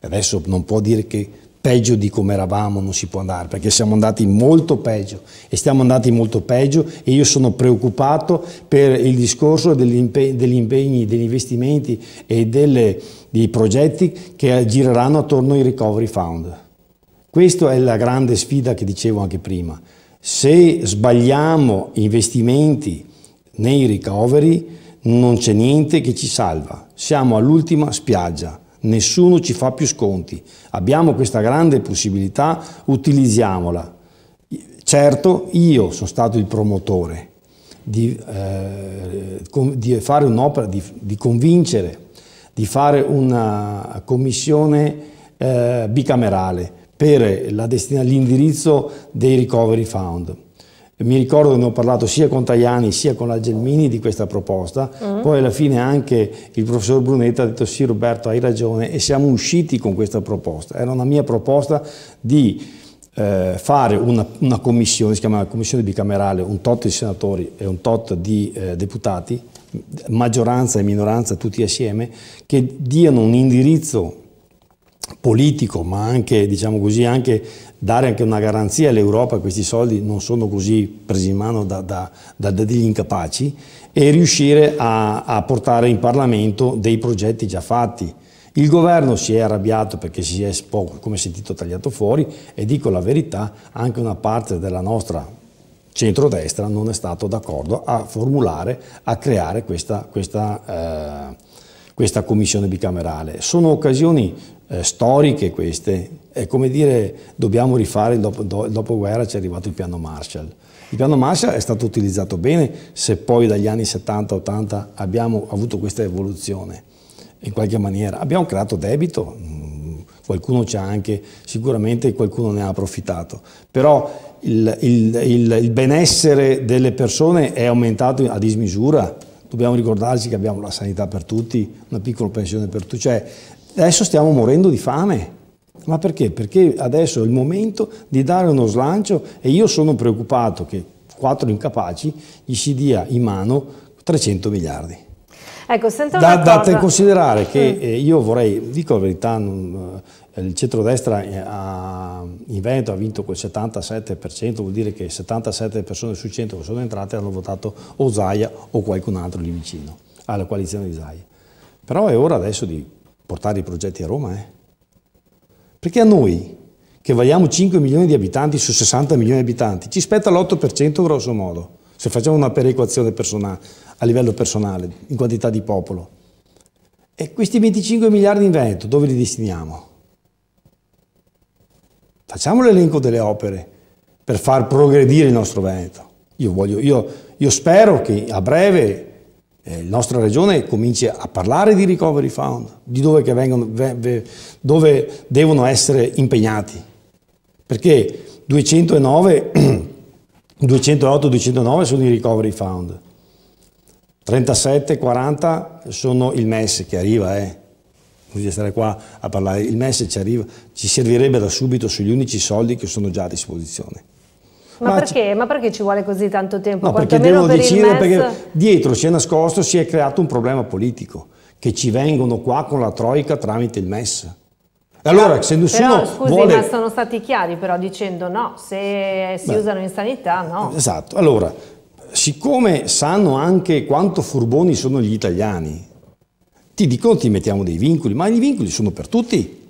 Adesso non può dire che peggio di come eravamo non si può andare, perché siamo andati molto peggio e stiamo andati molto peggio e io sono preoccupato per il discorso degli, impeg degli impegni, degli investimenti e delle, dei progetti che gireranno attorno ai recovery fund. Questa è la grande sfida che dicevo anche prima. Se sbagliamo investimenti nei recovery non c'è niente che ci salva, siamo all'ultima spiaggia nessuno ci fa più sconti, abbiamo questa grande possibilità, utilizziamola. Certo, io sono stato il promotore di, eh, di fare un'opera, di, di, convincere, di fare una commissione eh, bicamerale per l'indirizzo dei recovery fund mi ricordo che ne ho parlato sia con Tajani sia con la Gelmini di questa proposta, mm. poi alla fine anche il professor Brunetta ha detto sì Roberto hai ragione e siamo usciti con questa proposta. Era una mia proposta di eh, fare una, una, commissione, si chiama commissione bicamerale, un tot di senatori e un tot di eh, deputati, maggioranza e minoranza tutti assieme, che diano un indirizzo politico, ma anche, diciamo così, anche dare anche una garanzia all'Europa che questi soldi non sono così presi in mano da, da, da degli incapaci e riuscire a, a, portare in Parlamento dei progetti già fatti. Il governo si è arrabbiato perché si è poco, come sentito, tagliato fuori e dico la verità, anche una parte della nostra centrodestra non è stato d'accordo a formulare, a creare questa, questa eh, questa commissione bicamerale. Sono occasioni eh, storiche queste, è come dire dobbiamo rifare il, dopo, do, il dopoguerra ci è arrivato il piano Marshall. Il piano Marshall è stato utilizzato bene se poi dagli anni 70-80 abbiamo avuto questa evoluzione in qualche maniera. Abbiamo creato debito, mm, qualcuno c'è anche, sicuramente qualcuno ne ha approfittato, però il, il, il, il benessere delle persone è aumentato a dismisura dobbiamo ricordarci che abbiamo la sanità per tutti, una piccola pensione per tutti, cioè adesso stiamo morendo di fame. Ma perché? Perché adesso è il momento di dare uno slancio e io sono preoccupato che quattro incapaci gli si dia in mano 300 miliardi. Ecco, da, date in considerare che mm. eh, io vorrei, dico la verità, non, eh, il centrodestra eh, ha, in Veneto ha vinto col 77%, vuol dire che 77 persone su 100 che sono entrate hanno votato o Zaia o qualcun altro lì vicino, alla coalizione di Zaia. Però è ora adesso di portare i progetti a Roma, eh? Perché a noi, che vogliamo 5 milioni di abitanti su 60 milioni di abitanti, ci spetta l'8% grosso modo, se facciamo una perequazione a livello personale, in quantità di popolo. E questi 25 miliardi in Veneto, dove li destiniamo? Facciamo l'elenco delle opere per far progredire il nostro Veneto. Io, voglio, io, io spero che a breve eh, la nostra regione cominci a parlare di recovery fund, di dove, vengono, ve, ve, dove devono essere impegnati. Perché 209, 208, 209 sono i recovery fund, 37, 40 sono il MES che arriva, eh bisogna stare qua a parlare, il MES ci, arriva, ci servirebbe da subito sugli unici soldi che sono già a disposizione. Ma, ma, perché? ma, perché? ci vuole così tanto tempo? No, perché devono per decidere, MES... perché dietro si è nascosto, si è creato un problema politico, che ci vengono qua con la Troica tramite il MES. allora, se nessuno però, scusi, vuole... ma sono stati chiari però dicendo no, se si Beh, usano in sanità no. Esatto, allora, siccome sanno anche quanto furboni sono gli italiani, ti dicono ti mettiamo dei vincoli, ma i vincoli sono per tutti.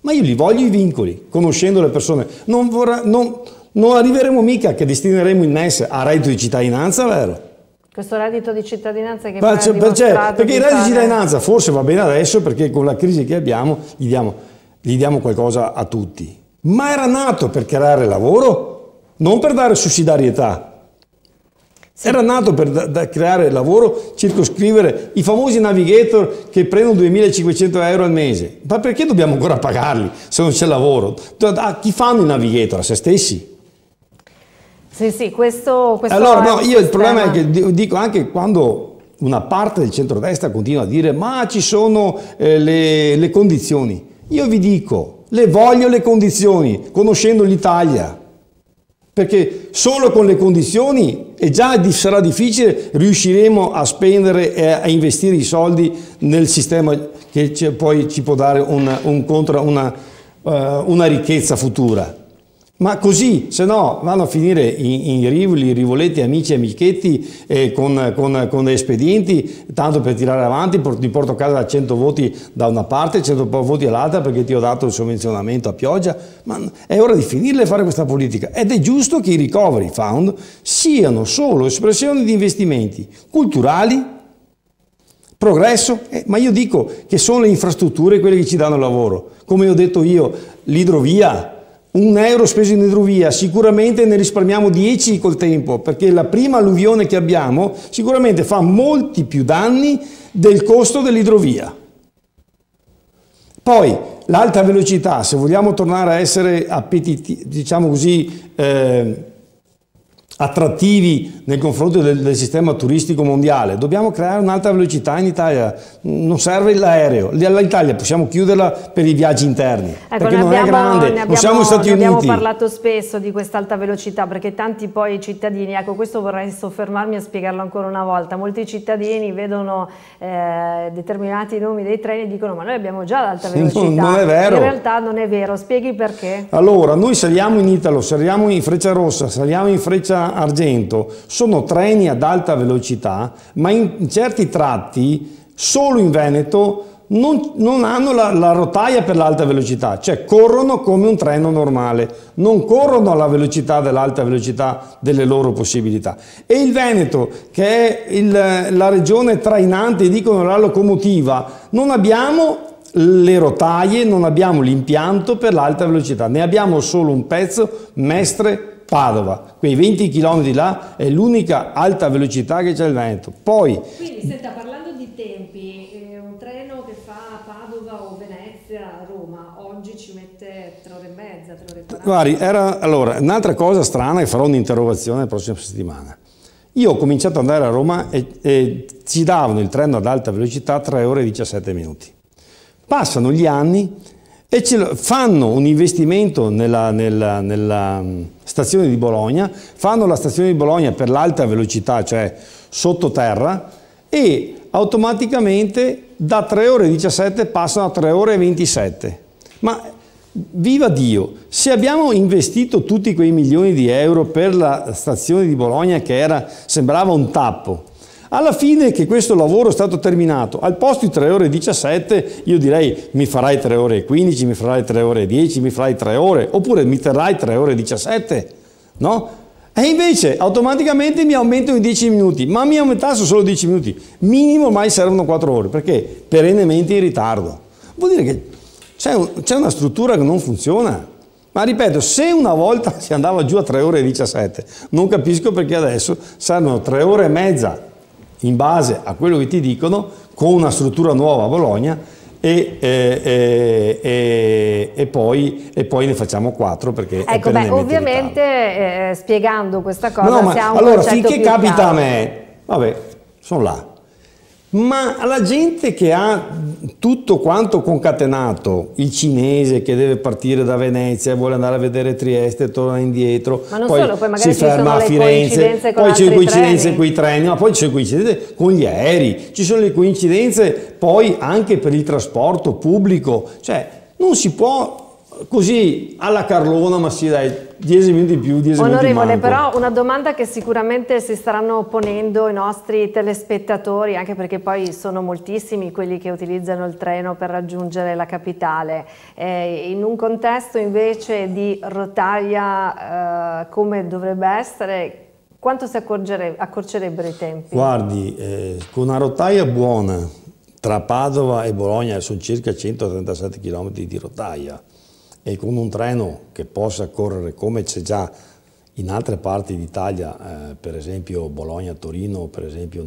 Ma io li voglio i vincoli, conoscendo le persone. Non, vorrà, non, non arriveremo mica che destineremo il MES a reddito di cittadinanza, vero? Questo reddito di cittadinanza che Faccio, cioè, perché, perché il reddito di cittadinanza forse va bene adesso perché con la crisi che abbiamo gli diamo, gli diamo qualcosa a tutti. Ma era nato per creare lavoro, non per dare sussidiarietà. Sì. Era nato per da, da creare lavoro, circoscrivere i famosi navigator che prendono 2500 euro al mese. Ma perché dobbiamo ancora pagarli se non c'è lavoro? A chi fanno i navigator? A se stessi? Sì, sì, questo... questo allora, no, io il problema è che dico anche quando una parte del centrodestra continua a dire ma ci sono eh, le, le condizioni. Io vi dico, le voglio le condizioni, conoscendo l'Italia perché solo con le condizioni e già sarà difficile riusciremo a spendere e a investire i soldi nel sistema che poi ci può dare un, un contra, una, uh, una ricchezza futura. Ma così, se no, vanno a finire in, in rivoli, rivoletti, amici e amichetti eh, con, con, con, espedienti, tanto per tirare avanti, ti porto a casa 100 voti da una parte, 100 voti dall'altra perché ti ho dato il sovvenzionamento a pioggia. Ma è ora di finirle fare questa politica. Ed è giusto che i recovery fund siano solo espressioni di investimenti culturali, progresso, eh, ma io dico che sono le infrastrutture quelle che ci danno lavoro. Come ho detto io, l'idrovia un euro speso in idrovia, sicuramente ne risparmiamo 10 col tempo, perché la prima alluvione che abbiamo sicuramente fa molti più danni del costo dell'idrovia. Poi l'alta velocità, se vogliamo tornare a essere appetiti, diciamo così, eh, attrattivi nel confronto del, del, sistema turistico mondiale. Dobbiamo creare un'alta velocità in Italia, non serve l'aereo. L'Italia possiamo chiuderla per i viaggi interni, ecco, perché non abbiamo, è grande, abbiamo, non siamo Stati Uniti. Abbiamo parlato spesso di quest'alta velocità, perché tanti poi cittadini, ecco questo vorrei soffermarmi a spiegarlo ancora una volta, molti cittadini vedono eh, determinati nomi dei treni e dicono ma noi abbiamo già l'alta velocità. Non, non è vero. In realtà non è vero, spieghi perché. Allora, noi saliamo in Italo, saliamo in Freccia Rossa, saliamo in Freccia Argento. Sono treni ad alta velocità, ma in certi tratti, solo in Veneto, non, non hanno la, la, rotaia per l'alta velocità, cioè corrono come un treno normale, non corrono alla velocità dell'alta velocità delle loro possibilità. E il Veneto, che è il, la regione trainante, dicono la locomotiva, non abbiamo le rotaie, non abbiamo l'impianto per l'alta velocità, ne abbiamo solo un pezzo, Mestre Padova, quei 20 km là è l'unica alta velocità che c'è il vento. Poi, Quindi senta, parlando di tempi, eh, un treno che fa Padova o Venezia, a Roma, oggi ci mette tre ore e mezza, 3 ore e 40. Guardi, era, allora, un'altra cosa strana e farò un'interrogazione la prossima settimana. Io ho cominciato ad andare a Roma e, e ci davano il treno ad alta velocità 3 ore e 17 minuti. Passano gli anni e fanno un investimento nella, nella, nella, mm, stazione di Bologna, fanno la stazione di Bologna per l'alta velocità, cioè sottoterra, e automaticamente da 3 ore 17 passano a 3 ore 27. Ma viva Dio, se abbiamo investito tutti quei milioni di euro per la stazione di Bologna che era, sembrava un tappo, alla fine che questo lavoro è stato terminato, al posto di 3 ore e 17, io direi mi farai 3 ore e 15, mi farai 3 ore e 10, mi farai 3 ore, oppure mi terrai 3 ore e 17, no? E invece automaticamente mi aumento i 10 minuti, ma mi aumentassero solo 10 minuti. Minimo ormai servono 4 ore, perché perennemente in ritardo. Vuol dire che c'è, un, c'è una struttura che non funziona. Ma ripeto, se una volta si andava giù a 3 ore e 17, non capisco perché adesso saranno 3 ore e mezza in base a quello che ti dicono, con una struttura nuova a Bologna e, eh, eh, eh, poi, e, poi, ne facciamo quattro perché ecco, beh, ovviamente eh, spiegando questa cosa no, no, ma, allora finché capita a me vabbè sono là ma alla gente che ha tutto quanto concatenato, il cinese che deve partire da Venezia e vuole andare a vedere Trieste, torna indietro, ma non poi solo, poi magari si ferma a Firenze, poi c'è le coincidenze con i treni, ma poi c'è le coincidenze con gli aerei, ci sono le coincidenze poi anche per il trasporto pubblico, cioè non si può così alla Carlona, ma sì dai, 10 minuti in più, 10 Onorevole, minuti Onorevole, però una domanda che sicuramente si staranno ponendo i nostri telespettatori, anche perché poi sono moltissimi quelli che utilizzano il treno per raggiungere la capitale. Eh, in un contesto invece di rotaia eh, come dovrebbe essere, quanto si accorcerebbero i tempi? Guardi, eh, con una rotaia buona tra Padova e Bologna sono circa 137 km di rotaia e con un treno che possa correre come c'è già in altre parti d'Italia, eh, per esempio Bologna-Torino, per esempio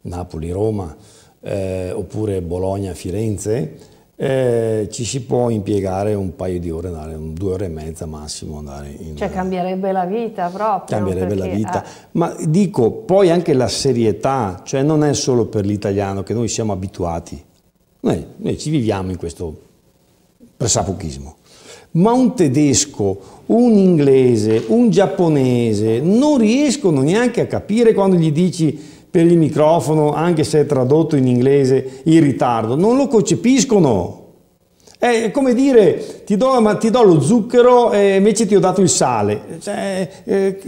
Napoli-Roma, eh, oppure Bologna-Firenze, eh, ci si può impiegare un paio di ore, andare, due ore e mezza massimo. Andare in, cioè cambierebbe la vita proprio. Cambierebbe perché, la vita. Ah. Ma dico, poi anche la serietà, cioè non è solo per l'italiano che noi siamo abituati. Noi, noi ci viviamo in questo pressapochismo. Ma un tedesco, un inglese, un giapponese non riescono neanche a capire quando gli dici per il microfono, anche se è tradotto in inglese in ritardo, non lo concepiscono. È come dire, ti do, ma ti do lo zucchero e invece ti ho dato il sale. Cioè, eh,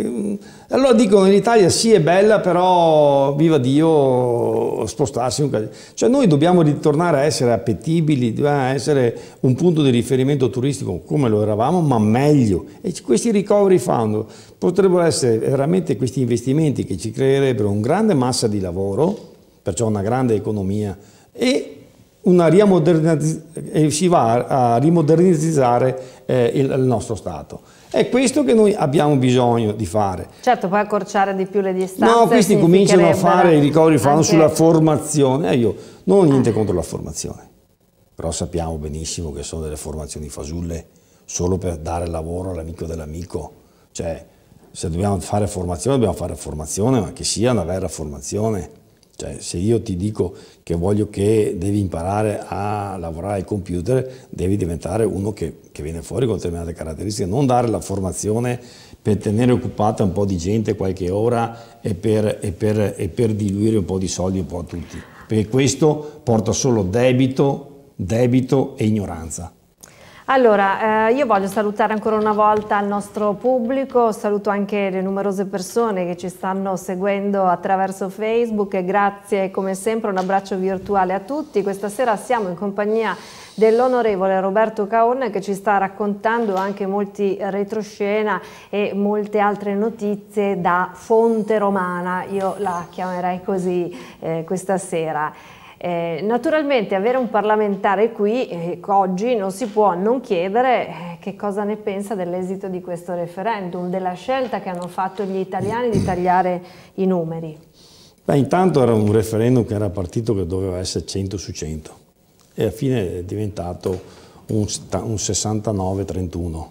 allora dicono in Italia sì è bella, però viva Dio spostarsi un Cioè noi dobbiamo ritornare a essere appetibili, dobbiamo essere un punto di riferimento turistico come lo eravamo, ma meglio. E questi recovery fund potrebbero essere veramente questi investimenti che ci creerebbero un grande massa di lavoro, perciò una grande economia e una eh, si va a rimodernizzare eh, il, il, nostro Stato. È questo che noi abbiamo bisogno di fare. Certo, poi accorciare di più le distanze. No, questi cominciano a fare i ricoveri, anche... fanno sulla formazione. Eh, io non ho niente ah. contro la formazione, però sappiamo benissimo che sono delle formazioni fasulle solo per dare lavoro all'amico dell'amico. Cioè, se dobbiamo fare formazione, dobbiamo fare formazione, ma che sia una vera formazione cioè, se io ti dico che voglio che devi imparare a lavorare al computer, devi diventare uno che, che viene fuori con determinate caratteristiche, non dare la formazione per tenere occupata un po' di gente qualche ora e per, e per, e per diluire un po' di soldi un po' a tutti, perché questo porta solo debito, debito e ignoranza. Allora, eh, io voglio salutare ancora una volta il nostro pubblico, saluto anche le numerose persone che ci stanno seguendo attraverso Facebook e grazie come sempre un abbraccio virtuale a tutti. Questa sera siamo in compagnia dell'onorevole Roberto Caon che ci sta raccontando anche molti retroscena e molte altre notizie da fonte romana, io la chiamerei così eh, questa sera. Eh, naturalmente avere un parlamentare qui eh, oggi non si può non chiedere eh, che cosa ne pensa dell'esito di questo referendum, della scelta che hanno fatto gli italiani di tagliare i numeri. Beh, intanto era un referendum che era partito che doveva essere 100 su 100 e alla fine è diventato un, un 69-31.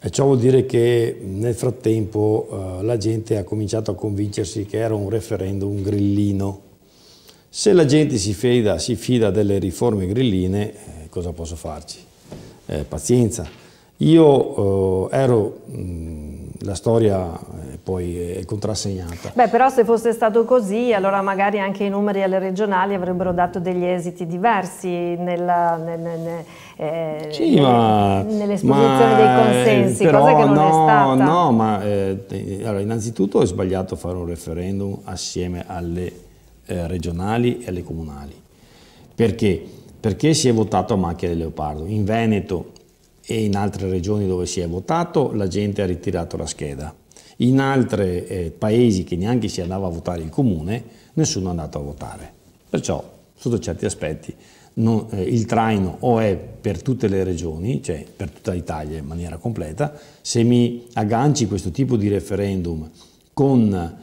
E ciò vuol dire che nel frattempo eh, la gente ha cominciato a convincersi che era un referendum grillino, se la gente si fida, si fida delle riforme grilline, eh, cosa posso farci? Eh, pazienza. Io eh, ero, mh, mm, la storia eh, poi è contrassegnata. Beh, però se fosse stato così, allora magari anche i numeri alle regionali avrebbero dato degli esiti diversi nella, nel, nel, eh, sì, ma, nell'esposizione dei consensi, eh, cosa che non no, è stata. No, ma eh, allora, innanzitutto è sbagliato fare un referendum assieme alle eh, regionali e alle comunali. Perché? Perché si è votato a macchia del leopardo. In Veneto e in altre regioni dove si è votato la gente ha ritirato la scheda. In altri eh, paesi che neanche si andava a votare in comune, nessuno è andato a votare. Perciò, sotto certi aspetti, non, eh, il traino o è per tutte le regioni, cioè per tutta l'Italia in maniera completa, se mi agganci questo tipo di referendum con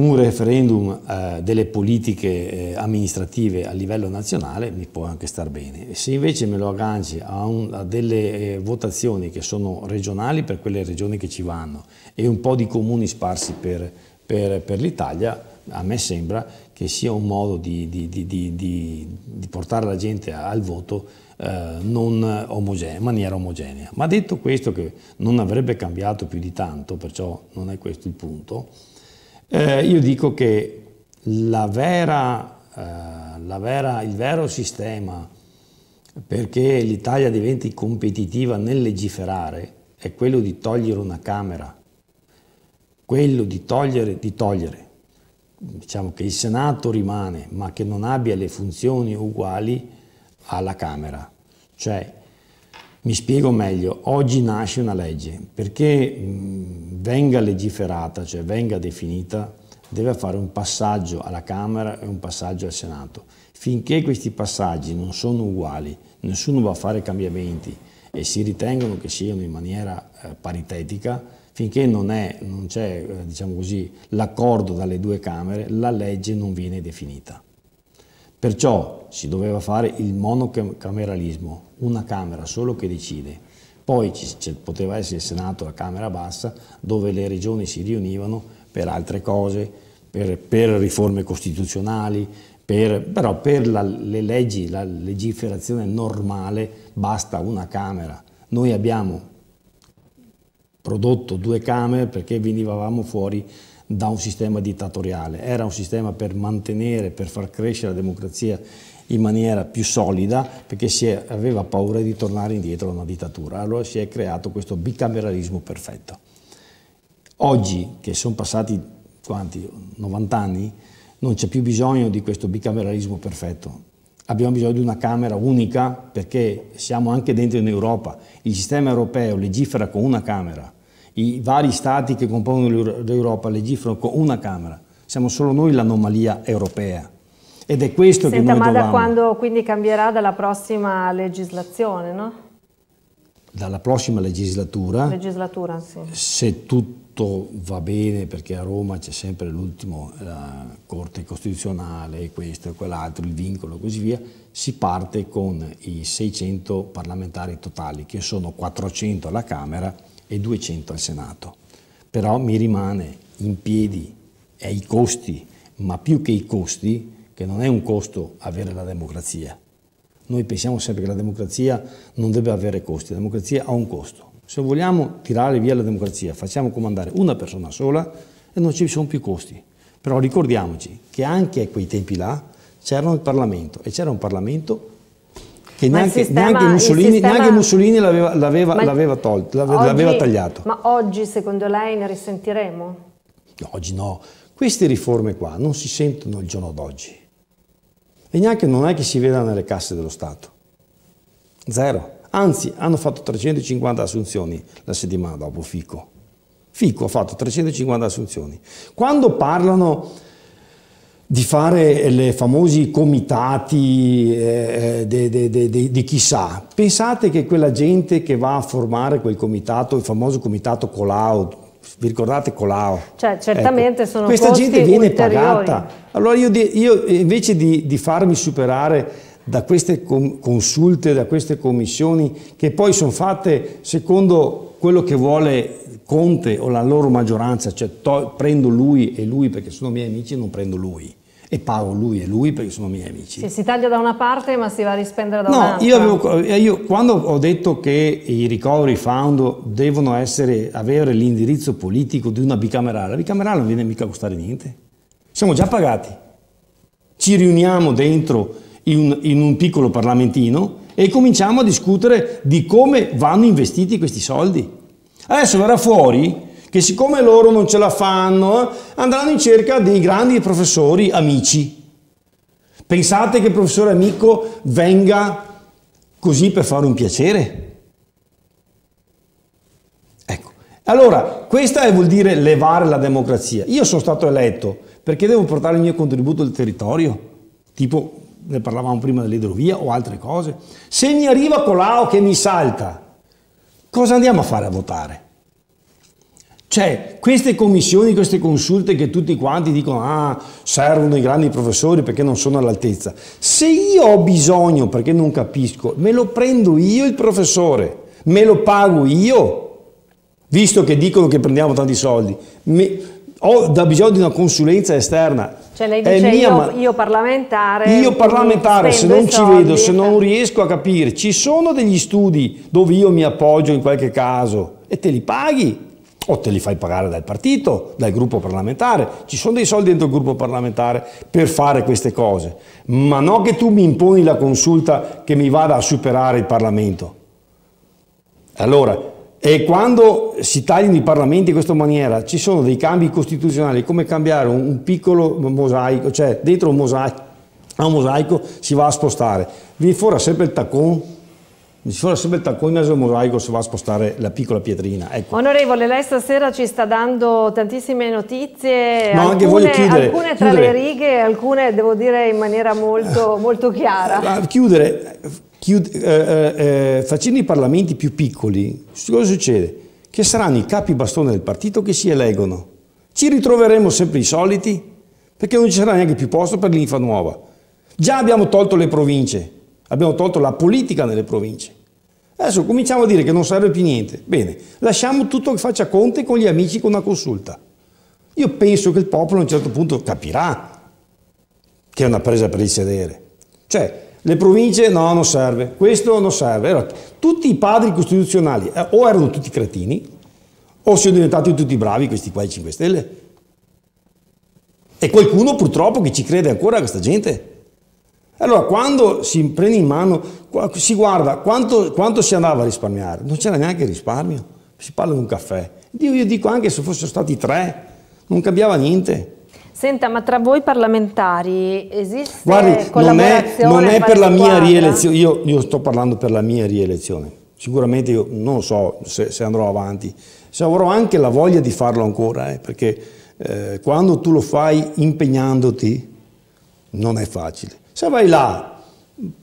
un referendum eh, delle politiche eh, amministrative a livello nazionale mi può anche star bene. Se invece me lo agganci a, un, a delle eh, votazioni che sono regionali per quelle regioni che ci vanno e un po' di comuni sparsi per, per, per l'Italia, a me sembra che sia un modo di, di, di, di portare la gente al voto eh, non omogenea, in maniera omogenea. Ma detto questo che non avrebbe cambiato più di tanto, perciò non è questo il punto, eh, io dico che la vera, eh, la vera, il vero sistema perché l'Italia diventi competitiva nel legiferare è quello di togliere una Camera, quello di togliere, di togliere, diciamo che il Senato rimane ma che non abbia le funzioni uguali alla Camera, cioè mi spiego meglio, oggi nasce una legge, perché venga legiferata, cioè venga definita, deve fare un passaggio alla Camera e un passaggio al Senato. Finché questi passaggi non sono uguali, nessuno va a fare cambiamenti e si ritengono che siano in maniera eh, paritetica, finché non, c'è eh, diciamo così, l'accordo dalle due Camere, la legge non viene definita. Perciò si doveva fare il monocameralismo, una Camera solo che decide. Poi ci, poteva essere il Senato, la Camera bassa, dove le regioni si riunivano per altre cose, per, per riforme costituzionali, per, però per la, le leggi, la legiferazione normale basta una Camera. Noi abbiamo prodotto due Camere perché venivamo fuori da un sistema dittatoriale, era un sistema per mantenere, per far crescere la democrazia in maniera più solida perché si è, aveva paura di tornare indietro a una dittatura. Allora si è creato questo bicameralismo perfetto. Oggi, che sono passati quanti, 90 anni, non c'è più bisogno di questo bicameralismo perfetto. Abbiamo bisogno di una Camera unica perché siamo anche dentro in Europa. Il sistema europeo legifera con una Camera. I vari stati che compongono l'Europa legiferano con una Camera. Siamo solo noi l'anomalia europea. Ed è questo Senta, che noi ma da quando quindi cambierà dalla prossima legislazione, no? Dalla prossima legislatura. Legislatura, sì. Se tutto va bene, perché a Roma c'è sempre l'ultimo, la Corte Costituzionale, questo e quell'altro, il vincolo e così via, si parte con i 600 parlamentari totali, che sono 400 alla Camera e 200 al Senato. Però mi rimane in piedi, è i costi, ma più che i costi, che non è un costo avere la democrazia. Noi pensiamo sempre che la democrazia non debba avere costi, la democrazia ha un costo. Se vogliamo tirare via la democrazia, facciamo comandare una persona sola e non ci sono più costi. Però ricordiamoci che anche a quei tempi là c'era il Parlamento e c'era un Parlamento che neanche, sistema, neanche, Mussolini, sistema... neanche, Mussolini, l'aveva, tolto, l'aveva tagliato. Ma oggi secondo lei ne risentiremo? oggi no. Queste riforme qua non si sentono il giorno d'oggi e neanche non è che si veda nelle casse dello Stato. Zero. Anzi, hanno fatto 350 assunzioni la settimana dopo Fico. Fico ha fatto 350 assunzioni. Quando parlano di fare le famosi comitati eh, di chissà, pensate che quella gente che va a formare quel comitato, il famoso comitato Colaud, vi ricordate Colau? Cioè, certamente ecco. sono Questa gente viene ulteriori. pagata. Allora io, io invece di, di, farmi superare da queste consulte, da queste commissioni, che poi sono fatte secondo quello che vuole Conte o la loro maggioranza, cioè prendo lui e lui perché sono miei amici e non prendo lui e pago lui e lui perché sono miei amici. Sì, si taglia da una parte ma si va a rispendere da no, un'altra. Io, avevo, eh, io quando ho detto che i recovery fund devono essere, avere l'indirizzo politico di una bicamerale, la bicamerale non viene mica a costare niente. Siamo già pagati. Ci riuniamo dentro in in un piccolo parlamentino e cominciamo a discutere di come vanno investiti questi soldi. Adesso verrà fuori che siccome loro non ce la fanno, andranno in cerca dei grandi professori amici. Pensate che il professore amico venga così per fare un piacere? Ecco, allora questa vuol dire levare la democrazia. Io sono stato eletto perché devo portare il mio contributo al territorio, tipo ne parlavamo prima dell'idrovia o altre cose. Se mi arriva colao che mi salta, cosa andiamo a fare a votare? Cioè, queste commissioni, queste consulte che tutti quanti dicono ah, servono i grandi professori perché non sono all'altezza. Se io ho bisogno perché non capisco, me lo prendo io il professore, me lo pago io, visto che dicono che prendiamo tanti soldi. Mi, ho da bisogno di una consulenza esterna. Cioè lei dice mia, io, io, parlamentare. Io parlamentare, se non ci vedo, se non riesco a capire, ci sono degli studi dove io mi appoggio in qualche caso e te li paghi o te li fai pagare dal partito, dal gruppo parlamentare, ci sono dei soldi dentro il gruppo parlamentare per fare queste cose, ma non che tu mi imponi la consulta che mi vada a superare il Parlamento. Allora, e quando si tagliano i parlamenti in questa maniera, ci sono dei cambi costituzionali, come cambiare un piccolo mosaico, cioè dentro un mosaico, a un mosaico si va a spostare, Vi fuori sempre il taccone ci vuole sempre il taccone mosaico se va a spostare la piccola pietrina. Ecco. Onorevole, lei stasera ci sta dando tantissime notizie, no, alcune, chiudere, alcune tra chiudere. le righe, alcune devo dire in maniera molto, molto chiara. Ah, chiudere, chiud, eh, eh, eh, facendo i parlamenti più piccoli, cosa succede? Che saranno i capi bastone del partito che si eleggono. Ci ritroveremo sempre i soliti, perché non ci sarà neanche più posto per l'infa nuova. Già abbiamo tolto le province Abbiamo tolto la politica nelle province. Adesso cominciamo a dire che non serve più niente. Bene, lasciamo tutto che faccia Conte con gli amici con una consulta. Io penso che il popolo a un certo punto capirà che è una presa per il sedere. Cioè, le province no, non serve, questo non serve. Allora, tutti i padri costituzionali eh, o erano tutti cretini o sono diventati tutti bravi questi qua i 5 Stelle. E qualcuno purtroppo che ci crede ancora questa gente. Allora, quando si prende in mano, si guarda quanto, quanto si andava a risparmiare, non c'era neanche risparmio, si parla di un caffè. Io, io dico anche se fossero stati tre, non cambiava niente. Senta, ma tra voi parlamentari esiste Guardi, collaborazione? Non è, non è per la mia rielezione, io, io, sto parlando per la mia rielezione. Sicuramente io non so se, se andrò avanti, se avrò anche la voglia di farlo ancora, eh, perché eh, quando tu lo fai impegnandoti non è facile. Se vai là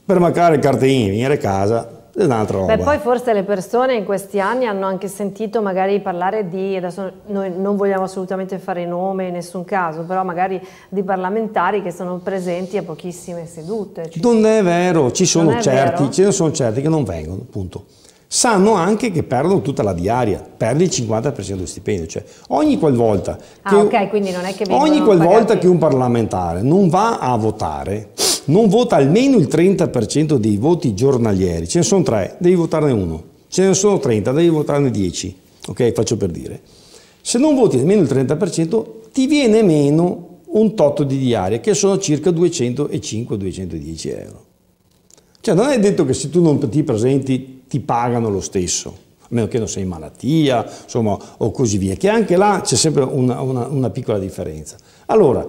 per mancare cartellini, venire a casa, è un'altra roba. Beh, poi forse le persone in questi anni hanno anche sentito magari parlare di, adesso noi non vogliamo assolutamente fare nome in nessun caso, però magari di parlamentari che sono presenti a pochissime sedute. Cioè... non è vero, ci sono certi, ce ne sono certi che non vengono, punto. Sanno anche che perdono tutta la diaria, perdi il 50% dello stipendio, cioè ogni qualvolta ah, che, ah, okay, che, ogni qualvolta che un parlamentare non va a votare non vota almeno il 30% dei voti giornalieri, ce ne sono tre, devi votarne uno, ce ne sono 30, devi votarne 10, ok? Faccio per dire. Se non voti almeno il 30%, ti viene meno un tot di diaria, che sono circa 205-210 euro. Cioè non è detto che se tu non ti presenti ti pagano lo stesso, a meno che non sei in malattia, insomma, o così via, che anche là c'è sempre una, una, una piccola differenza. Allora,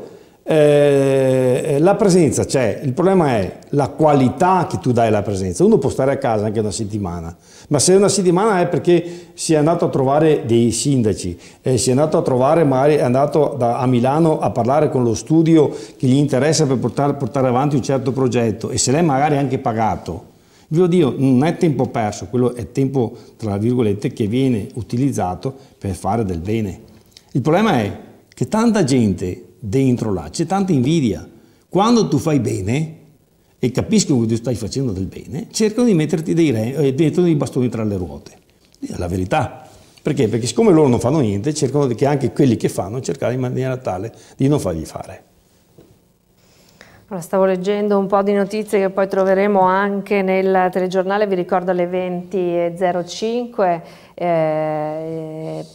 eh, eh, la presenza c'è, cioè, il problema è la qualità che tu dai alla presenza. Uno può stare a casa anche una settimana, ma se una settimana è perché si è andato a trovare dei sindaci, eh, si è andato a trovare, magari è andato da, a Milano a parlare con lo studio che gli interessa per portare, portare avanti un certo progetto e se l'è magari anche pagato. Vi lo dico, non è tempo perso, quello è tempo, tra virgolette, che viene utilizzato per fare del bene. Il problema è che tanta gente dentro là, c'è tanta invidia. Quando tu fai bene e capiscono che tu stai facendo del bene, cercano di metterti dei, re, eh, mettono dei bastoni tra le ruote. È la verità. Perché? Perché siccome loro non fanno niente, cercano che anche quelli che fanno cercare in maniera tale di non fargli fare. Allora, stavo leggendo un po' di notizie che poi troveremo anche nel telegiornale, vi ricordo alle 20.05. Eh,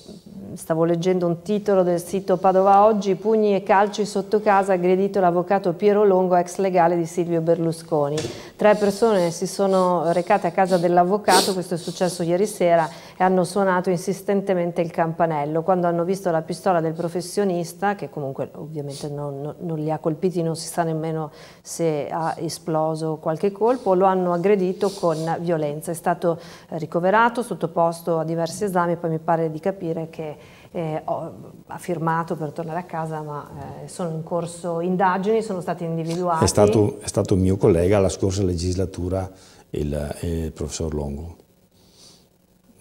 stavo leggendo un titolo del sito Padova Oggi, pugni e calci sotto casa, aggredito l'avvocato Piero Longo, ex legale di Silvio Berlusconi. Tre persone si sono recate a casa dell'avvocato, questo è successo ieri sera, e hanno suonato insistentemente il campanello. Quando hanno visto la pistola del professionista, che comunque ovviamente non, non li ha colpiti, non si sa nemmeno se ha esploso qualche colpo, lo hanno aggredito con violenza. È stato eh, ricoverato, sottoposto a diversi esami, poi mi pare di capire che eh, ho, ha firmato per tornare a casa, ma eh, sono in corso indagini, sono stati individuati. È stato, è stato mio collega la scorsa legislatura il, eh, il professor Longo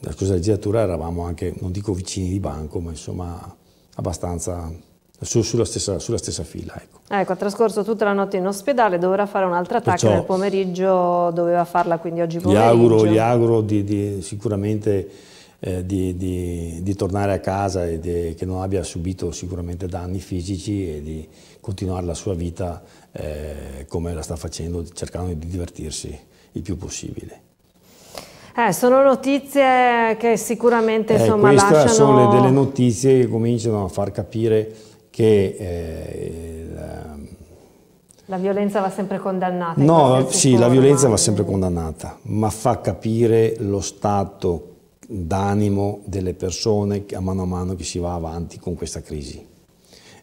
nella scorsa legislatura eravamo anche, non dico vicini di banco, ma insomma abbastanza su, sulla, stessa, sulla, stessa, fila. Ecco. ecco. ha trascorso tutta la notte in ospedale, dovrà fare un'altra attacca nel pomeriggio, doveva farla quindi oggi pomeriggio. Gli auguro, gli auguro di, di, sicuramente eh, di, di, tornare a casa e che non abbia subito sicuramente danni fisici e di continuare la sua vita eh, come la sta facendo, cercando di divertirsi il più possibile. Eh, sono notizie che sicuramente eh, insomma, eh, lasciano... sono delle notizie che cominciano a far capire che... Eh, la... la... violenza va sempre condannata. No, sì, forma. la violenza va sempre condannata, ma fa capire lo stato d'animo delle persone a mano a mano che si va avanti con questa crisi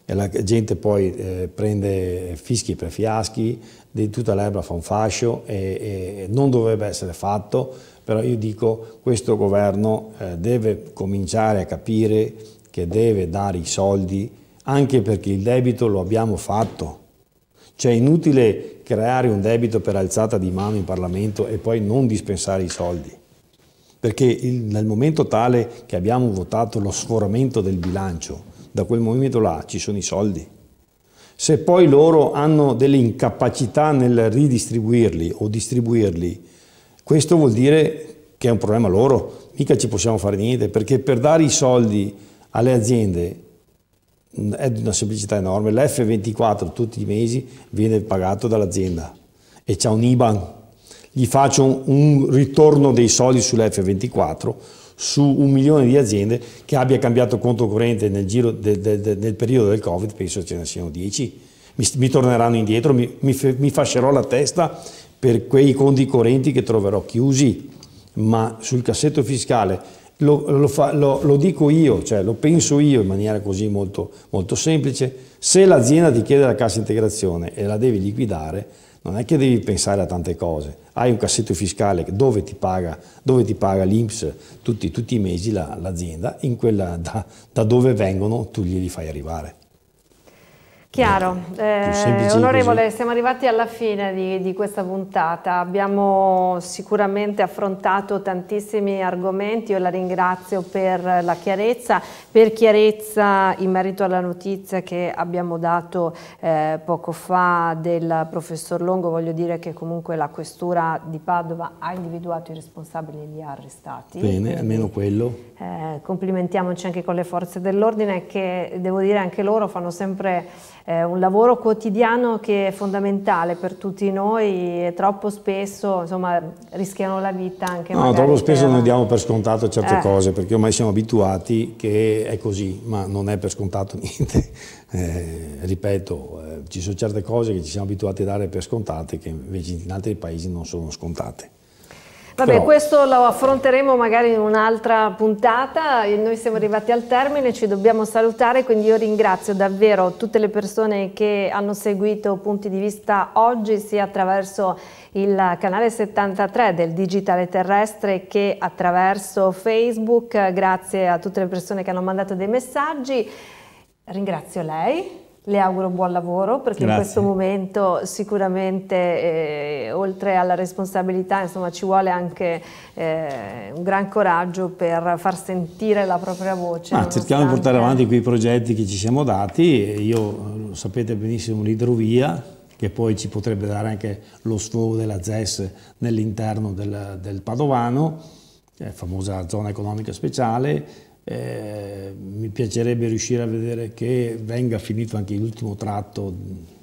e la gente poi eh, prende fischi per fiaschi, di tutta l'erba fa un fascio e, e non dovrebbe essere fatto però io dico questo governo eh, deve cominciare a capire che deve dare i soldi anche perché il debito lo abbiamo fatto. Cioè è inutile creare un debito per alzata di mano in Parlamento e poi non dispensare i soldi. Perché il, nel momento tale che abbiamo votato lo sforamento del bilancio, da quel momento là ci sono i soldi. Se poi loro hanno delle incapacità nel ridistribuirli o distribuirli, questo vuol dire che è un problema loro, mica ci possiamo fare niente, perché per dare i soldi alle aziende mm, è di una semplicità enorme, l'F24 tutti i mesi viene pagato dall'azienda e c'è un IBAN, gli faccio un, ritorno dei soldi sull'F24 su un milione di aziende che abbia cambiato conto corrente nel, giro de, de, de, del periodo del Covid, penso ce ne siano 10, mi, mi torneranno indietro, mi, mi, mi fascerò la testa per quei conti correnti che troverò chiusi, ma sul cassetto fiscale lo, lo, fa, lo, lo dico io, cioè lo penso io in maniera così molto, molto semplice, se l'azienda ti chiede la cassa integrazione e la devi liquidare, non è che devi pensare a tante cose, hai un cassetto fiscale dove ti paga, dove ti paga l'Inps tutti, tutti, i mesi l'azienda, la, da, da dove vengono tu glieli fai arrivare. Chiaro, eh, onorevole, così. siamo arrivati alla fine di, di, questa puntata, abbiamo sicuramente affrontato tantissimi argomenti, io la ringrazio per la chiarezza, per chiarezza in merito alla notizia che abbiamo dato eh, poco fa del professor Longo, voglio dire che comunque la questura di Padova ha individuato i responsabili e li ha arrestati. Bene, almeno quello eh, complimentiamoci anche con le forze dell'ordine che devo dire anche loro fanno sempre eh, un lavoro quotidiano che è fondamentale per tutti noi e troppo spesso insomma, rischiano la vita anche no, troppo spesso per... noi diamo per scontato certe eh. cose perché ormai siamo abituati che è così ma non è per scontato niente eh, ripeto eh, ci sono certe cose che ci siamo abituati a dare per scontate che invece in altri paesi non sono scontate Vabbè, Però... questo lo affronteremo magari in un'altra puntata, noi siamo arrivati al termine, ci dobbiamo salutare, quindi io ringrazio davvero tutte le persone che hanno seguito Punti di Vista oggi, sia attraverso il canale 73 del Digitale Terrestre che attraverso Facebook, grazie a tutte le persone che hanno mandato dei messaggi. Ringrazio lei. Le auguro buon lavoro perché Grazie. in questo momento sicuramente eh, oltre alla responsabilità insomma, ci vuole anche eh, un gran coraggio per far sentire la propria voce. Ma cerchiamo di portare avanti quei progetti che ci siamo dati, io lo sapete benissimo l'idrovia che poi ci potrebbe dare anche lo sfogo della ZES nell'interno del, del Padovano, famosa zona economica speciale, eh, mi piacerebbe riuscire a vedere che venga finito anche l'ultimo tratto,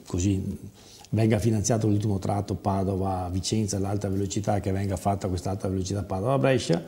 così venga finanziato l'ultimo tratto Padova-Vicenza, l'alta velocità, che venga fatta quest'alta velocità Padova-Brescia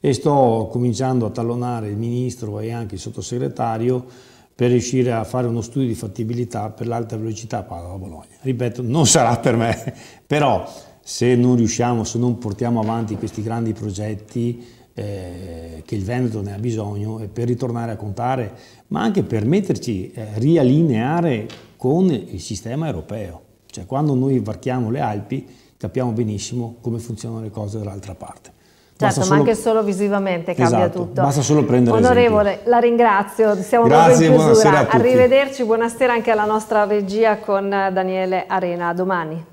e sto cominciando a tallonare il Ministro e anche il Sottosegretario per riuscire a fare uno studio di fattibilità per l'alta velocità Padova-Bologna. Ripeto, non sarà per me, però se non riusciamo, se non portiamo avanti questi grandi progetti, eh, che il Veneto ne ha bisogno per ritornare a contare, ma anche per metterci eh, riallineare con il sistema europeo. Cioè quando noi varchiamo le Alpi capiamo benissimo come funzionano le cose dall'altra parte. Certo, solo... ma anche solo visivamente cambia esatto, tutto. Basta solo prendere Onorevole, esempio. la ringrazio, siamo Grazie, proprio in chiusura. Arrivederci, buonasera anche alla nostra regia con Daniele Arena. A domani.